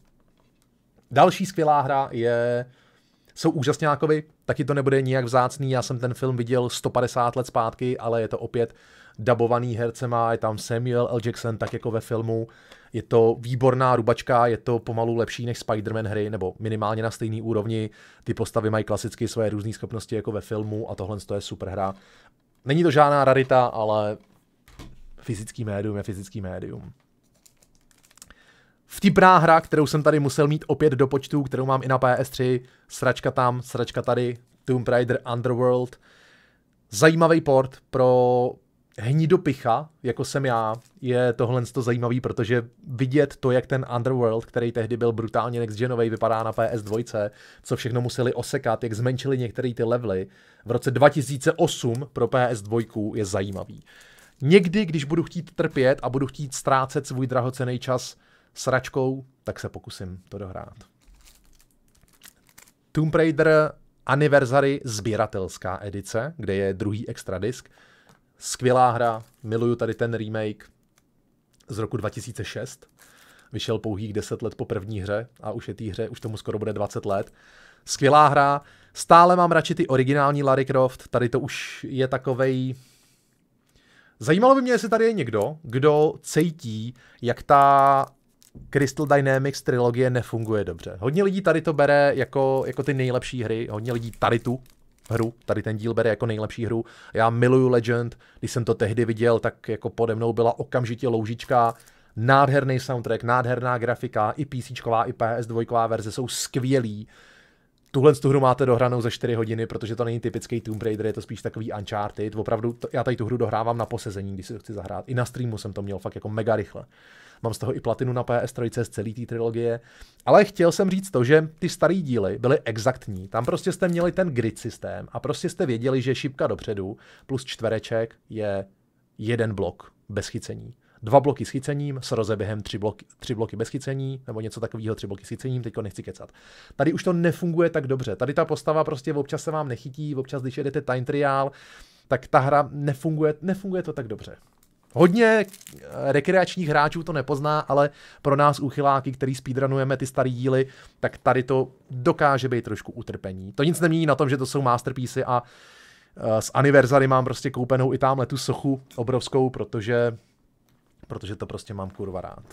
Další skvělá hra je jsou jakoby, taky to nebude nijak vzácný, já jsem ten film viděl 150 let zpátky, ale je to opět dabovaný hercema, je tam Samuel L. Jackson, tak jako ve filmu, je to výborná rubačka, je to pomalu lepší než Spider-Man hry, nebo minimálně na stejné úrovni. Ty postavy mají klasicky své různé schopnosti jako ve filmu a tohle je super hra. Není to žádná rarita, ale fyzický médium je fyzický médium. Vtipná hra, kterou jsem tady musel mít opět do počtu, kterou mám i na PS3, sračka tam, sračka tady, Tomb Raider Underworld. Zajímavý port pro hnidopicha, jako jsem já, je tohle to zajímavý, protože vidět to, jak ten Underworld, který tehdy byl brutálně next genový, vypadá na PS2, co všechno museli osekat, jak zmenšili některé ty levely v roce 2008 pro PS2 je zajímavý. Někdy, když budu chtít trpět a budu chtít ztrácet svůj drahocený čas sračkou, tak se pokusím to dohrát. Tomb Raider Anniversary sběratelská edice, kde je druhý extra disk, Skvělá hra, miluju tady ten remake z roku 2006. Vyšel pouhých 10 let po první hře a už je té hře, už tomu skoro bude 20 let. Skvělá hra, stále mám radši ty originální Larry Croft, tady to už je takovej... Zajímalo by mě, jestli tady je někdo, kdo cítí, jak ta Crystal Dynamics trilogie nefunguje dobře. Hodně lidí tady to bere jako, jako ty nejlepší hry, hodně lidí tady tu hru, tady ten díl bere jako nejlepší hru. Já miluju Legend, když jsem to tehdy viděl, tak jako pode mnou byla okamžitě loužička, nádherný soundtrack, nádherná grafika, i PC, i PS2 verze jsou skvělí. Tuhle tu hru máte dohranou za 4 hodiny, protože to není typický Tomb Raider, je to spíš takový Uncharted. Opravdu, to, já tady tu hru dohrávám na posezení, když si to chci zahrát. I na streamu jsem to měl fakt jako mega rychle. Mám z toho i platinu na PS3 z celé té trilogie. Ale chtěl jsem říct to, že ty staré díly byly exaktní. Tam prostě jste měli ten grid systém a prostě jste věděli, že šipka dopředu plus čtvereček je jeden blok bez chycení dva bloky s chycením, s během tři bloky, tři bloky bez chycení, nebo něco takového, tři bloky s chycením, teďko nechci kecat. Tady už to nefunguje tak dobře. Tady ta postava prostě občas se vám nechytí, občas, když jedete time trial, tak ta hra nefunguje, nefunguje to tak dobře. Hodně eh, rekreačních hráčů to nepozná, ale pro nás uchyláky, který speedrunujeme ty starý díly, tak tady to dokáže být trošku utrpení. To nic nemění na tom, že to jsou masterpiece a eh, s Anniversary mám prostě koupenou i tamhle tu sochu obrovskou, protože protože to prostě mám kurva rád.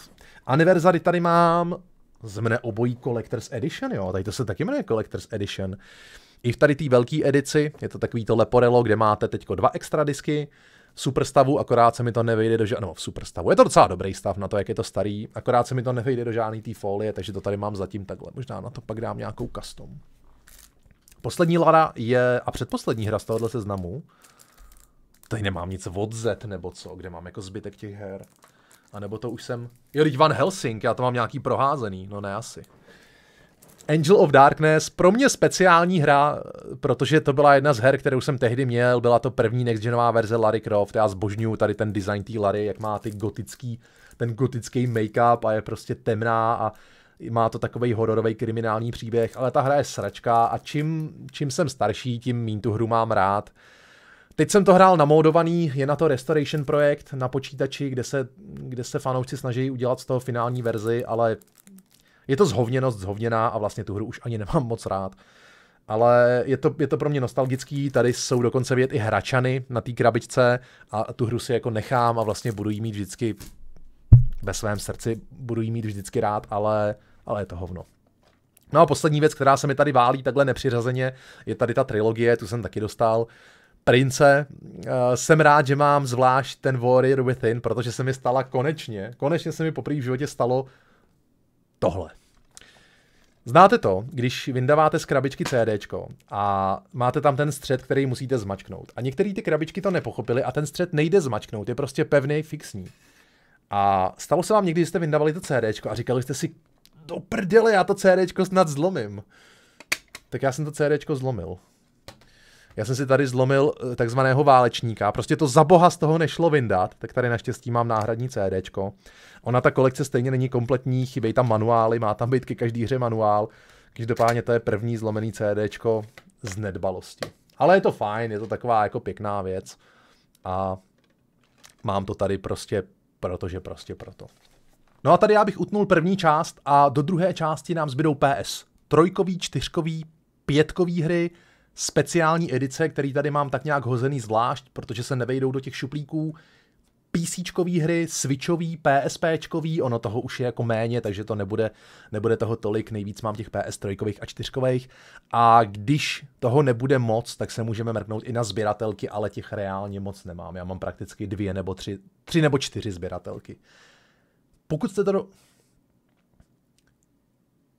Anniversary tady mám z mne obojí Collector's Edition, jo, tady to se taky jmenuje Collector's Edition. I v tady té velké edici je to takový to leporelo, kde máte teď dva extra disky, superstavu, akorát se mi to nevejde do žádného, v superstavu, je to docela dobrý stav na to, jak je to starý, akorát se mi to nevejde do žádný té folie, takže to tady mám zatím takhle, možná na to pak dám nějakou custom. Poslední Lara je, a předposlední hra z tohohle seznamu, tady nemám nic od Z nebo co, kde mám jako zbytek těch her. A nebo to už jsem... Jo, teď Van Helsing, já to mám nějaký proházený, no ne asi. Angel of Darkness, pro mě speciální hra, protože to byla jedna z her, kterou jsem tehdy měl, byla to první next-genová verze Larry Croft, já zbožňuju tady ten design té Larry, jak má ty gotický, ten gotický make-up a je prostě temná a má to takový hororový kriminální příběh, ale ta hra je sračka a čím, čím jsem starší, tím mín tu hru mám rád. Teď jsem to hrál namodovaný, je na to Restoration projekt na počítači, kde se, kde se fanoušci snaží udělat z toho finální verzi, ale je to zhovněnost zhovněná a vlastně tu hru už ani nemám moc rád. Ale je to, je to pro mě nostalgický, tady jsou dokonce vět i hračany na té krabičce a tu hru si jako nechám a vlastně budu jí mít vždycky ve svém srdci, budu jí mít vždycky rád, ale, ale je to hovno. No a poslední věc, která se mi tady válí takhle nepřiřazeně, je tady ta trilogie, tu jsem taky dostal prince. Eh, jsem rád, že mám zvlášť ten Warrior Within, protože se mi stala konečně, konečně se mi poprvé v životě stalo tohle. Znáte to, když vyndáváte z krabičky CD a máte tam ten střed, který musíte zmačknout. A některé ty krabičky to nepochopili a ten střed nejde zmačknout, je prostě pevný, fixní. A stalo se vám někdy, že jste vyndávali to CD a říkali jste si, do prdele, já to CD snad zlomím. Tak já jsem to CD zlomil. Já jsem si tady zlomil eh, takzvaného válečníka, prostě to za boha z toho nešlo vyndat, tak tady naštěstí mám náhradní CDčko. Ona ta kolekce stejně není kompletní, chybějí tam manuály, má tam být ke každý hře manuál. Každopádně to je první zlomený CDčko z nedbalosti. Ale je to fajn, je to taková jako pěkná věc a mám to tady prostě protože prostě proto. No a tady já bych utnul první část a do druhé části nám zbydou PS. Trojkový, čtyřkový, pětkový hry, speciální edice, který tady mám tak nějak hozený zvlášť, protože se nevejdou do těch šuplíků, PC hry, Switchový, PSP, ono toho už je jako méně, takže to nebude, nebude toho tolik, nejvíc mám těch PS3 a 4. A když toho nebude moc, tak se můžeme mrknout i na sběratelky, ale těch reálně moc nemám. Já mám prakticky dvě nebo tři, tři nebo čtyři sběratelky. Pokud jste to do...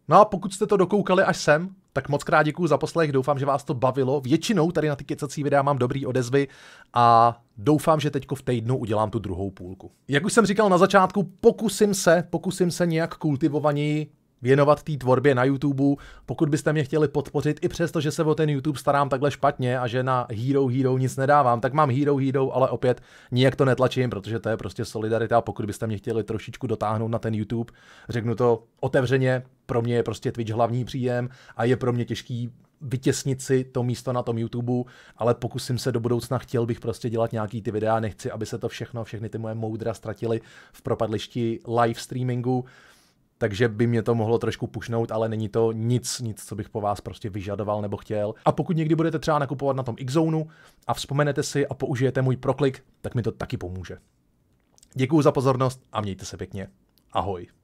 No a pokud jste to dokoukali až sem, tak moc krát děkuji za poslech, doufám, že vás to bavilo. Většinou tady na ty kecací videa mám dobrý odezvy a doufám, že teďko v týdnu udělám tu druhou půlku. Jak už jsem říkal na začátku, pokusím se, pokusím se nějak kultivovaněji věnovat té tvorbě na YouTube. Pokud byste mě chtěli podpořit, i přesto, že se o ten YouTube starám takhle špatně a že na Hero Hero nic nedávám, tak mám Hero Hero, ale opět nijak to netlačím, protože to je prostě solidarita. A pokud byste mě chtěli trošičku dotáhnout na ten YouTube, řeknu to otevřeně, pro mě je prostě Twitch hlavní příjem a je pro mě těžký vytěsnit si to místo na tom YouTube, ale pokusím se do budoucna, chtěl bych prostě dělat nějaký ty videa, nechci, aby se to všechno, všechny ty moje moudra ztratili v propadlišti live streamingu takže by mě to mohlo trošku pušnout, ale není to nic, nic, co bych po vás prostě vyžadoval nebo chtěl. A pokud někdy budete třeba nakupovat na tom Xzonu a vzpomenete si a použijete můj proklik, tak mi to taky pomůže. Děkuji za pozornost a mějte se pěkně. Ahoj.